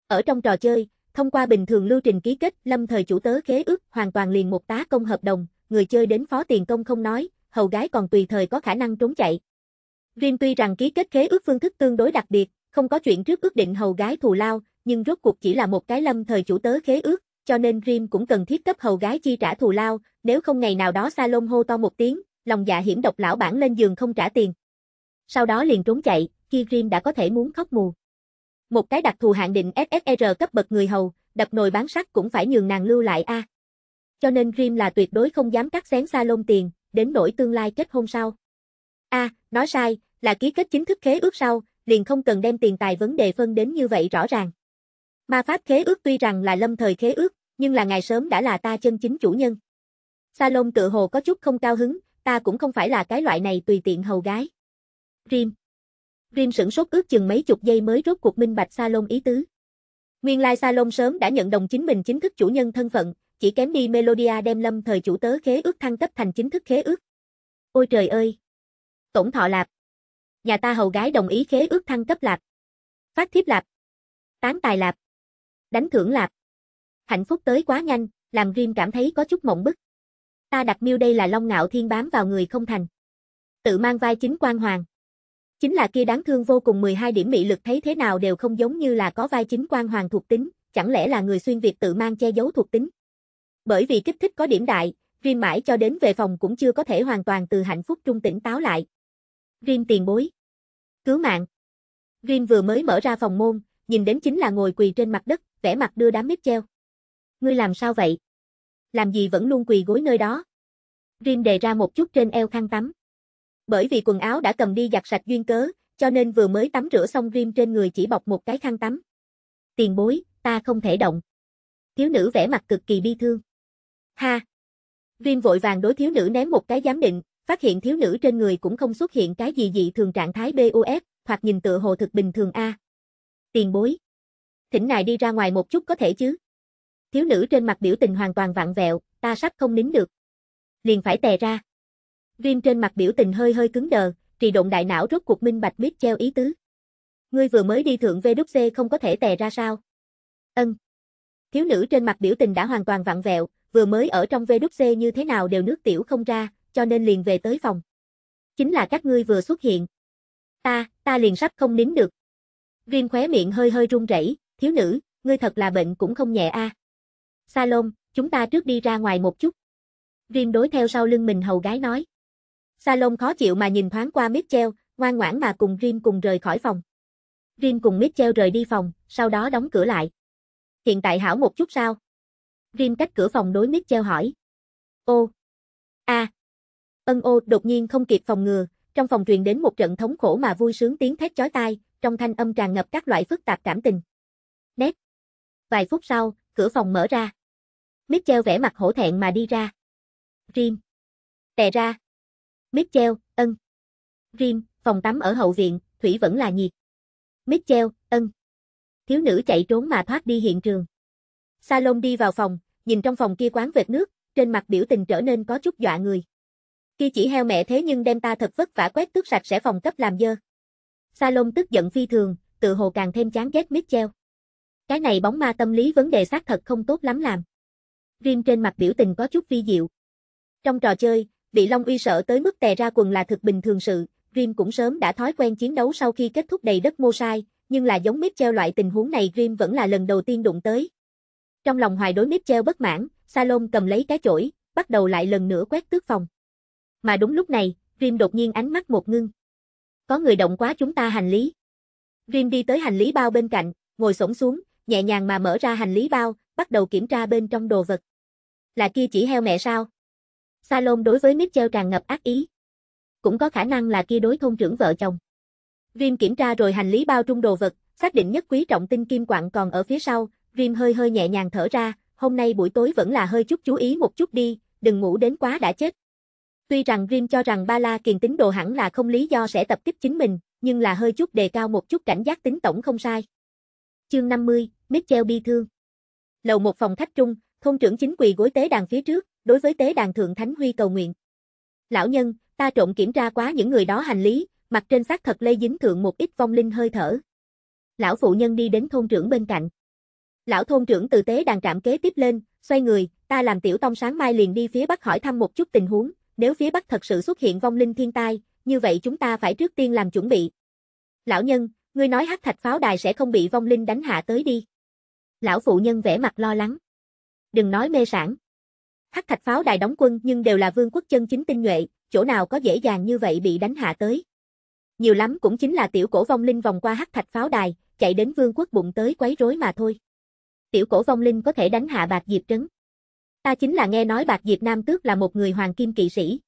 Ở trong trò chơi, thông qua bình thường lưu trình ký kết, lâm thời chủ tớ khế ước hoàn toàn liền một tá công hợp đồng, người chơi đến phó tiền công không nói, hầu gái còn tùy thời có khả năng trốn chạy. Riêng tuy rằng ký kết khế ước phương thức tương đối đặc biệt, không có chuyện trước ước định hầu gái thù lao, nhưng rốt cuộc chỉ là một cái lâm thời chủ tớ khế ước, cho nên Dream cũng cần thiết cấp hầu gái chi trả thù lao, nếu không ngày nào đó Salon hô to một tiếng, lòng dạ hiểm độc lão bản lên giường không trả tiền. Sau đó liền trốn chạy, khi Dream đã có thể muốn khóc mù. Một cái đặc thù hạn định SSR cấp bậc người hầu, đập nồi bán sắt cũng phải nhường nàng lưu lại a. À. Cho nên Dream là tuyệt đối không dám cắt xén Salon tiền, đến nỗi tương lai kết hôn sau. A, à, nói sai, là ký kết chính thức khế ước sau, liền không cần đem tiền tài vấn đề phân đến như vậy rõ ràng. Ma pháp khế ước tuy rằng là lâm thời khế ước, nhưng là ngài sớm đã là ta chân chính chủ nhân. Salon tự hồ có chút không cao hứng, ta cũng không phải là cái loại này tùy tiện hầu gái. Rim. Rim sửng sốt ước chừng mấy chục giây mới rốt cuộc minh bạch Salon ý tứ. Nguyên lai Salon sớm đã nhận đồng chính mình chính thức chủ nhân thân phận, chỉ kém đi Melodia đem lâm thời chủ tớ khế ước thăng cấp thành chính thức khế ước. Ôi trời ơi! Tổng thọ lạp! Nhà ta hầu gái đồng ý khế ước thăng cấp lạp. Phát thiếp lạp. Tán tài lạp đánh thưởng lạp. Hạnh phúc tới quá nhanh, làm Rim cảm thấy có chút mộng bức. Ta đặt miêu đây là long ngạo thiên bám vào người không thành. Tự mang vai chính quan hoàng. Chính là kia đáng thương vô cùng 12 điểm mị lực thấy thế nào đều không giống như là có vai chính quan hoàng thuộc tính, chẳng lẽ là người xuyên Việt tự mang che giấu thuộc tính. Bởi vì kích thích có điểm đại, Rim mãi cho đến về phòng cũng chưa có thể hoàn toàn từ hạnh phúc trung tỉnh táo lại. Rim tiền bối. Cứu mạng. Rim vừa mới mở ra phòng môn, nhìn đến chính là ngồi quỳ trên mặt đất, vẻ mặt đưa đám mít treo. Ngươi làm sao vậy? Làm gì vẫn luôn quỳ gối nơi đó? Rin đề ra một chút trên eo khăn tắm. Bởi vì quần áo đã cầm đi giặt sạch duyên cớ, cho nên vừa mới tắm rửa xong Rim trên người chỉ bọc một cái khăn tắm. Tiền bối, ta không thể động. Thiếu nữ vẻ mặt cực kỳ bi thương. Ha! Rim vội vàng đối thiếu nữ ném một cái giám định, phát hiện thiếu nữ trên người cũng không xuất hiện cái gì dị thường trạng thái BOS, hoặc nhìn tựa hồ thực bình thường A. Tiền bối thỉnh ngài đi ra ngoài một chút có thể chứ. Thiếu nữ trên mặt biểu tình hoàn toàn vặn vẹo, ta sắp không nín được. Liền phải tè ra. Rim trên mặt biểu tình hơi hơi cứng đờ, trì động đại não rốt cuộc minh bạch biết treo ý tứ. Ngươi vừa mới đi thượng VWC không có thể tè ra sao? Ân. Thiếu nữ trên mặt biểu tình đã hoàn toàn vặn vẹo, vừa mới ở trong VWC như thế nào đều nước tiểu không ra, cho nên liền về tới phòng. Chính là các ngươi vừa xuất hiện. Ta, ta liền sắp không nín được. Rim khóe miệng hơi hơi run rẩy, thiếu nữ, ngươi thật là bệnh cũng không nhẹ a. À. Salon, chúng ta trước đi ra ngoài một chút. Rim đối theo sau lưng mình hầu gái nói. Salon khó chịu mà nhìn thoáng qua Mitchell, ngoan ngoãn mà cùng Rim cùng rời khỏi phòng. Rim cùng Mitchell rời đi phòng, sau đó đóng cửa lại. Hiện tại hảo một chút sao? Rim cách cửa phòng đối Mitchell hỏi. Ô. a, Ân ô đột nhiên không kịp phòng ngừa, trong phòng truyền đến một trận thống khổ mà vui sướng tiếng thét chói tai, trong thanh âm tràn ngập các loại phức tạp cảm tình. Vài phút sau, cửa phòng mở ra. Mitchell vẽ mặt hổ thẹn mà đi ra. Rim. Tè ra. Mitchell, ân. Rim, phòng tắm ở hậu viện, thủy vẫn là nhiệt. Mitchell, ân. Thiếu nữ chạy trốn mà thoát đi hiện trường. Salon đi vào phòng, nhìn trong phòng kia quán vệt nước, trên mặt biểu tình trở nên có chút dọa người. Kia chỉ heo mẹ thế nhưng đem ta thật vất vả quét tước sạch sẽ phòng cấp làm dơ. Salon tức giận phi thường, tự hồ càng thêm chán ghét Mitchell. Cái này bóng ma tâm lý vấn đề xác thật không tốt lắm làm. Rim trên mặt biểu tình có chút vi diệu. Trong trò chơi, bị Long Uy sợ tới mức tè ra quần là thực bình thường sự, Rim cũng sớm đã thói quen chiến đấu sau khi kết thúc đầy đất mô sai, nhưng là giống treo loại tình huống này Rim vẫn là lần đầu tiên đụng tới. Trong lòng hoài đối treo bất mãn, Salom cầm lấy cái chổi, bắt đầu lại lần nữa quét tước phòng. Mà đúng lúc này, Rim đột nhiên ánh mắt một ngưng. Có người động quá chúng ta hành lý. Rim đi tới hành lý bao bên cạnh, ngồi xổm xuống, nhẹ nhàng mà mở ra hành lý bao, bắt đầu kiểm tra bên trong đồ vật. Là kia chỉ heo mẹ sao? Salom đối với Mitchell tràn ngập ác ý. Cũng có khả năng là kia đối thôn trưởng vợ chồng. Rim kiểm tra rồi hành lý bao trung đồ vật, xác định nhất quý trọng tinh kim quặng còn ở phía sau, Rim hơi hơi nhẹ nhàng thở ra, hôm nay buổi tối vẫn là hơi chút chú ý một chút đi, đừng ngủ đến quá đã chết. Tuy rằng Rim cho rằng Ba La kiền tính đồ hẳn là không lý do sẽ tập kích chính mình, nhưng là hơi chút đề cao một chút cảnh giác tính tổng không sai. Chương 50, Mitchell bi thương. Lầu một phòng khách trung, thôn trưởng chính quỳ gối tế đàn phía trước, đối với tế đàn thượng thánh huy cầu nguyện. Lão nhân, ta trộn kiểm tra quá những người đó hành lý, mặt trên xác thật lây dính thượng một ít vong linh hơi thở. Lão phụ nhân đi đến thôn trưởng bên cạnh. Lão thôn trưởng từ tế đàn trạm kế tiếp lên, xoay người, ta làm tiểu tông sáng mai liền đi phía bắc hỏi thăm một chút tình huống, nếu phía bắc thật sự xuất hiện vong linh thiên tai, như vậy chúng ta phải trước tiên làm chuẩn bị. Lão nhân, Ngươi nói hắc thạch pháo đài sẽ không bị vong linh đánh hạ tới đi. Lão phụ nhân vẻ mặt lo lắng. Đừng nói mê sản. Hắc thạch pháo đài đóng quân nhưng đều là vương quốc chân chính tinh nhuệ, chỗ nào có dễ dàng như vậy bị đánh hạ tới. Nhiều lắm cũng chính là tiểu cổ vong linh vòng qua hắc thạch pháo đài, chạy đến vương quốc bụng tới quấy rối mà thôi. Tiểu cổ vong linh có thể đánh hạ Bạc Diệp Trấn. Ta chính là nghe nói Bạc Diệp Nam Tước là một người hoàng kim kỵ sĩ.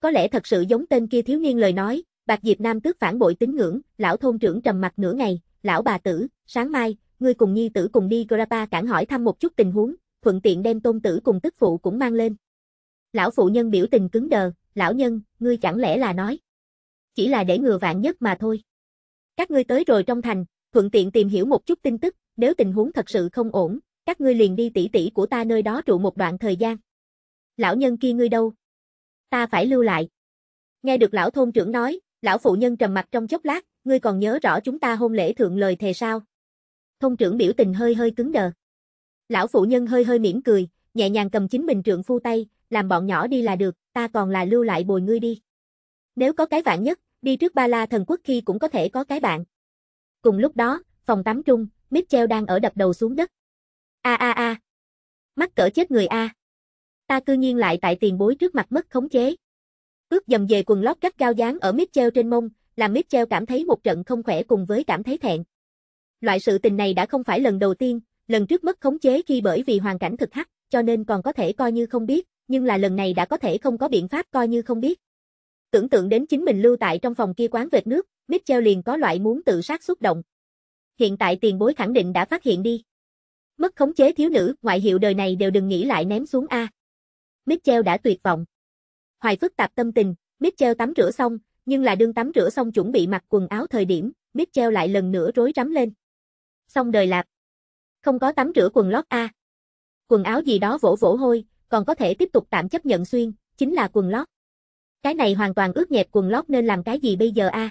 Có lẽ thật sự giống tên kia thiếu niên lời nói, Bạc Diệp Nam tức phản bội tín ngưỡng, lão thôn trưởng trầm mặt nửa ngày, lão bà tử, sáng mai, ngươi cùng nhi tử cùng đi Grapa cản hỏi thăm một chút tình huống, thuận tiện đem tôn tử cùng tức phụ cũng mang lên. Lão phụ nhân biểu tình cứng đờ, lão nhân, ngươi chẳng lẽ là nói. Chỉ là để ngừa vạn nhất mà thôi. Các ngươi tới rồi trong thành, thuận tiện tìm hiểu một chút tin tức, nếu tình huống thật sự không ổn, các ngươi liền đi tỉ tỉ của ta nơi đó trụ một đoạn thời gian. Lão nhân kia ngươi đâu? Ta phải lưu lại. Nghe được lão thôn trưởng nói, Lão phụ nhân trầm mặt trong chốc lát, ngươi còn nhớ rõ chúng ta hôn lễ thượng lời thề sao? Thông trưởng biểu tình hơi hơi cứng đờ. Lão phụ nhân hơi hơi mỉm cười, nhẹ nhàng cầm chính mình trượng phu tay, làm bọn nhỏ đi là được, ta còn là lưu lại bồi ngươi đi. Nếu có cái vạn nhất, đi trước ba la thần quốc khi cũng có thể có cái bạn. Cùng lúc đó, phòng tắm trung, Mitchell đang ở đập đầu xuống đất. A a a. mắt cỡ chết người a. Ta cư nhiên lại tại tiền bối trước mặt mất khống chế. Ước dầm về quần lót cắt cao dáng ở Mitchell trên mông, làm Mitchell cảm thấy một trận không khỏe cùng với cảm thấy thẹn. Loại sự tình này đã không phải lần đầu tiên, lần trước mất khống chế khi bởi vì hoàn cảnh thực hắc, cho nên còn có thể coi như không biết, nhưng là lần này đã có thể không có biện pháp coi như không biết. Tưởng tượng đến chính mình lưu tại trong phòng kia quán vệt nước, Mitchell liền có loại muốn tự sát xúc động. Hiện tại tiền bối khẳng định đã phát hiện đi. Mất khống chế thiếu nữ, ngoại hiệu đời này đều đừng nghĩ lại ném xuống A. Mitchell đã tuyệt vọng. Hoài phức tạp tâm tình, Mitchell tắm rửa xong, nhưng là đương tắm rửa xong chuẩn bị mặc quần áo thời điểm, Mitchell lại lần nữa rối rắm lên. Xong đời lạp. Không có tắm rửa quần lót A. Quần áo gì đó vỗ vỗ hôi, còn có thể tiếp tục tạm chấp nhận xuyên, chính là quần lót. Cái này hoàn toàn ướt nhẹp quần lót nên làm cái gì bây giờ a?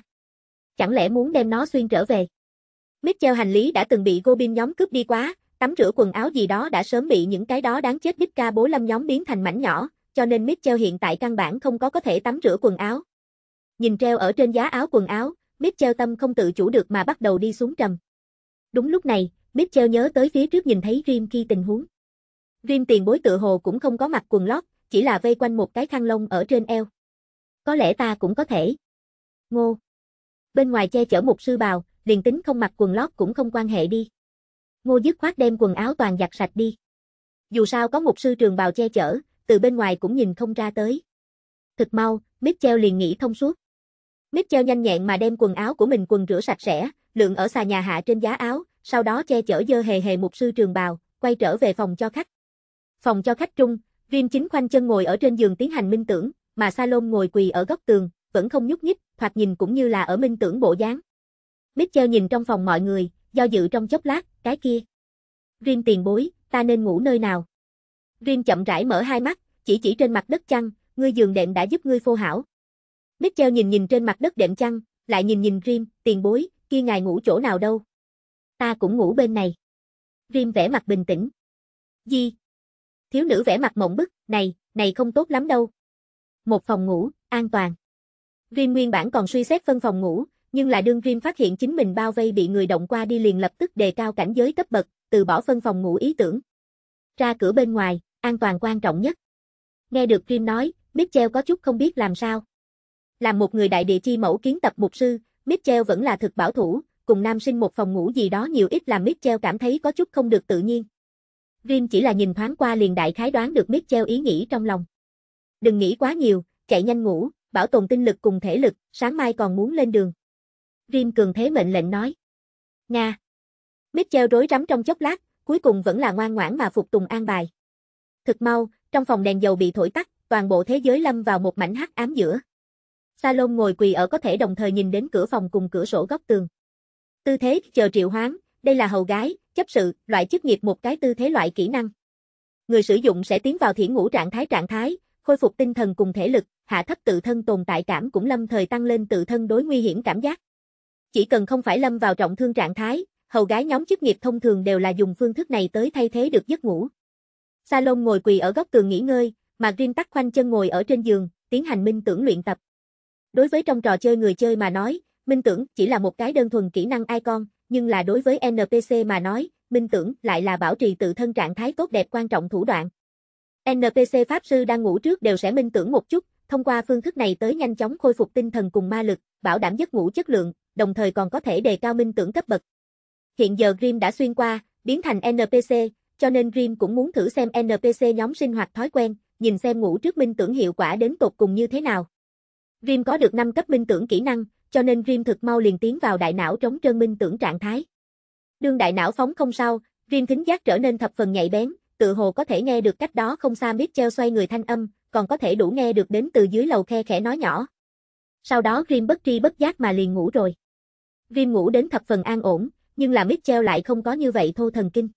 Chẳng lẽ muốn đem nó xuyên trở về? Mitchell hành lý đã từng bị Gobin nhóm cướp đi quá, tắm rửa quần áo gì đó đã sớm bị những cái đó đáng chết bích ca bố lâm nhóm biến thành mảnh nhỏ, cho nên Mitchell hiện tại căn bản không có có thể tắm rửa quần áo. Nhìn treo ở trên giá áo quần áo, Mitchell tâm không tự chủ được mà bắt đầu đi xuống trầm. Đúng lúc này, Mitchell nhớ tới phía trước nhìn thấy Rim khi tình huống. Rim tiền bối tự hồ cũng không có mặc quần lót, chỉ là vây quanh một cái khăn lông ở trên eo. Có lẽ ta cũng có thể. Ngô. Bên ngoài che chở một sư bào, liền tính không mặc quần lót cũng không quan hệ đi. Ngô dứt khoát đem quần áo toàn giặt sạch đi. Dù sao có một sư trường bào che chở, từ bên ngoài cũng nhìn không ra tới. Thực mau, Mitchell liền nghĩ thông suốt. Mitchell nhanh nhẹn mà đem quần áo của mình quần rửa sạch sẽ, lượng ở xà nhà hạ trên giá áo, sau đó che chở dơ hề hề mục sư trường bào, quay trở về phòng cho khách. Phòng cho khách trung, Rim chính khoanh chân ngồi ở trên giường tiến hành minh tưởng, mà Salom ngồi quỳ ở góc tường, vẫn không nhúc nhích, thoạt nhìn cũng như là ở minh tưởng bộ dáng. Mitchell nhìn trong phòng mọi người, do dự trong chốc lát, cái kia. Rim tiền bối, ta nên ngủ nơi nào? Rin chậm rãi mở hai mắt, chỉ chỉ trên mặt đất chăn, ngươi giường đệm đã giúp ngươi phô hảo. Mitchell nhìn nhìn trên mặt đất đệm chăn, lại nhìn nhìn Rim, tiền bối, kia ngài ngủ chỗ nào đâu? Ta cũng ngủ bên này. Rim vẽ mặt bình tĩnh. Gì? Thiếu nữ vẽ mặt mộng bức, này, này không tốt lắm đâu. Một phòng ngủ, an toàn. Rim nguyên bản còn suy xét phân phòng ngủ, nhưng là đương Rim phát hiện chính mình bao vây bị người động qua đi liền lập tức đề cao cảnh giới cấp bậc, từ bỏ phân phòng ngủ ý tưởng. Ra cửa bên ngoài, An toàn quan trọng nhất. Nghe được Kim nói, Mitchell có chút không biết làm sao. Làm một người đại địa chi mẫu kiến tập mục sư, Mitchell vẫn là thực bảo thủ, cùng nam sinh một phòng ngủ gì đó nhiều ít làm Mitchell cảm thấy có chút không được tự nhiên. Grim chỉ là nhìn thoáng qua liền đại khái đoán được Mitchell ý nghĩ trong lòng. Đừng nghĩ quá nhiều, chạy nhanh ngủ, bảo tồn tinh lực cùng thể lực, sáng mai còn muốn lên đường. Grim cường thế mệnh lệnh nói. Nga. Mitchell rối rắm trong chốc lát, cuối cùng vẫn là ngoan ngoãn mà phục tùng an bài. Thực mau, trong phòng đèn dầu bị thổi tắt, toàn bộ thế giới lâm vào một mảnh hắc ám giữa. Salon ngồi quỳ ở có thể đồng thời nhìn đến cửa phòng cùng cửa sổ góc tường. Tư thế chờ triệu hoán, đây là hầu gái, chấp sự, loại chức nghiệp một cái tư thế loại kỹ năng. Người sử dụng sẽ tiến vào thiển ngũ trạng thái trạng thái, khôi phục tinh thần cùng thể lực, hạ thấp tự thân tồn tại cảm cũng lâm thời tăng lên tự thân đối nguy hiểm cảm giác. Chỉ cần không phải lâm vào trọng thương trạng thái, hầu gái nhóm chức nghiệp thông thường đều là dùng phương thức này tới thay thế được giấc ngủ. Salon ngồi quỳ ở góc tường nghỉ ngơi, mà Green tắt khoanh chân ngồi ở trên giường, tiến hành minh tưởng luyện tập. Đối với trong trò chơi người chơi mà nói, minh tưởng chỉ là một cái đơn thuần kỹ năng icon, nhưng là đối với NPC mà nói, minh tưởng lại là bảo trì tự thân trạng thái tốt đẹp quan trọng thủ đoạn. NPC pháp sư đang ngủ trước đều sẽ minh tưởng một chút, thông qua phương thức này tới nhanh chóng khôi phục tinh thần cùng ma lực, bảo đảm giấc ngủ chất lượng, đồng thời còn có thể đề cao minh tưởng cấp bậc. Hiện giờ Grim đã xuyên qua, biến thành NPC, cho nên Dream cũng muốn thử xem NPC nhóm sinh hoạt thói quen, nhìn xem ngủ trước minh tưởng hiệu quả đến tột cùng như thế nào. Dream có được 5 cấp minh tưởng kỹ năng, cho nên Dream thực mau liền tiến vào đại não trống trơn minh tưởng trạng thái. Đương đại não phóng không sao, Dream thính giác trở nên thập phần nhạy bén, tự hồ có thể nghe được cách đó không xa Mitchell xoay người thanh âm, còn có thể đủ nghe được đến từ dưới lầu khe khẽ nói nhỏ. Sau đó Dream bất tri bất giác mà liền ngủ rồi. Dream ngủ đến thập phần an ổn, nhưng là Mitchell lại không có như vậy thô thần kinh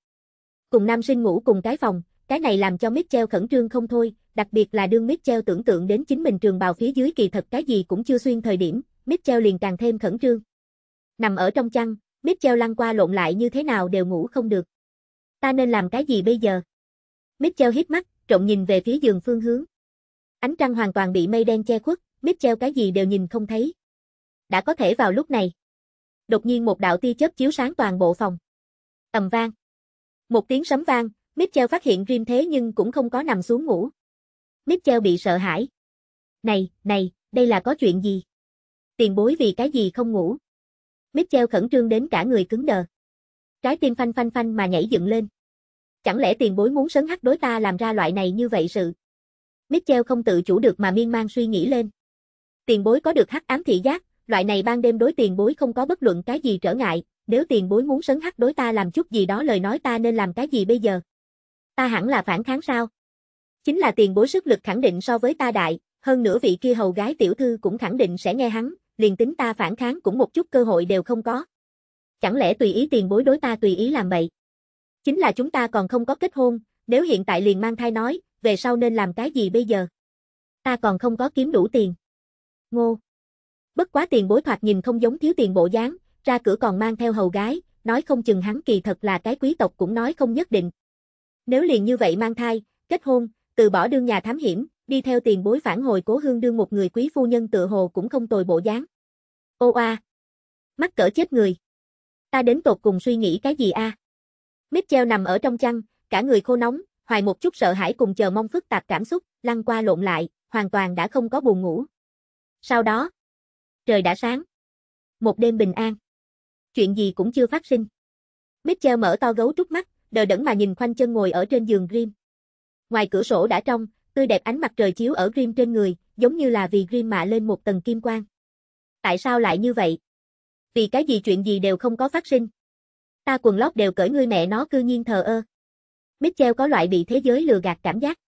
cùng nam sinh ngủ cùng cái phòng, cái này làm cho Mitchell khẩn trương không thôi, đặc biệt là đương Mitchell tưởng tượng đến chính mình trường bào phía dưới kỳ thật cái gì cũng chưa xuyên thời điểm, Mitchell liền càng thêm khẩn trương. Nằm ở trong chăn, Mitchell lăn qua lộn lại như thế nào đều ngủ không được. Ta nên làm cái gì bây giờ? Mitchell hít mắt, trộn nhìn về phía giường phương hướng. Ánh trăng hoàn toàn bị mây đen che khuất, Mitchell cái gì đều nhìn không thấy. Đã có thể vào lúc này. Đột nhiên một đạo tia chớp chiếu sáng toàn bộ phòng. Ầm vang. Một tiếng sấm vang, Mitchell phát hiện Dream thế nhưng cũng không có nằm xuống ngủ. Mitchell bị sợ hãi. Này, này, đây là có chuyện gì? Tiền bối vì cái gì không ngủ? Mitchell khẩn trương đến cả người cứng đờ. Trái tim phanh phanh phanh mà nhảy dựng lên. Chẳng lẽ tiền bối muốn sấn hắc đối ta làm ra loại này như vậy sự? Mitchell không tự chủ được mà miên man suy nghĩ lên. Tiền bối có được hắc ám thị giác, loại này ban đêm đối tiền bối không có bất luận cái gì trở ngại, nếu tiền bối muốn sấn hắc đối ta làm chút gì đó lời nói ta nên làm cái gì bây giờ? Ta hẳn là phản kháng sao? Chính là tiền bối sức lực khẳng định so với ta đại, hơn nữa vị kia hầu gái tiểu thư cũng khẳng định sẽ nghe hắn, liền tính ta phản kháng cũng một chút cơ hội đều không có. Chẳng lẽ tùy ý tiền bối đối ta tùy ý làm bậy Chính là chúng ta còn không có kết hôn, nếu hiện tại liền mang thai nói, về sau nên làm cái gì bây giờ? Ta còn không có kiếm đủ tiền. Ngô. Bất quá tiền bối thoạt nhìn không giống thiếu tiền bộ dáng, ra cửa còn mang theo hầu gái, nói không chừng hắn kỳ thật là cái quý tộc cũng nói không nhất định. Nếu liền như vậy mang thai, kết hôn, từ bỏ đương nhà thám hiểm, đi theo tiền bối phản hồi cố hương đương một người quý phu nhân tựa hồ cũng không tồi bộ dáng. Ô a, mắt cỡ chết người! Ta đến tột cùng suy nghĩ cái gì a? À? Mitchell nằm ở trong chăn, cả người khô nóng, hoài một chút sợ hãi cùng chờ mong phức tạp cảm xúc, lăn qua lộn lại, hoàn toàn đã không có buồn ngủ. Sau đó, trời đã sáng. Một đêm bình an. Chuyện gì cũng chưa phát sinh. Mitchell mở to gấu trúc mắt, đờ đẫn mà nhìn khoanh chân ngồi ở trên giường Grim. Ngoài cửa sổ đã trong, tươi đẹp ánh mặt trời chiếu ở Grim trên người, giống như là vì Grim mạ lên một tầng kim quang. Tại sao lại như vậy? Vì cái gì chuyện gì đều không có phát sinh. Ta quần lót đều cởi ngươi mẹ nó cư nhiên thờ ơ. Mitchell có loại bị thế giới lừa gạt cảm giác.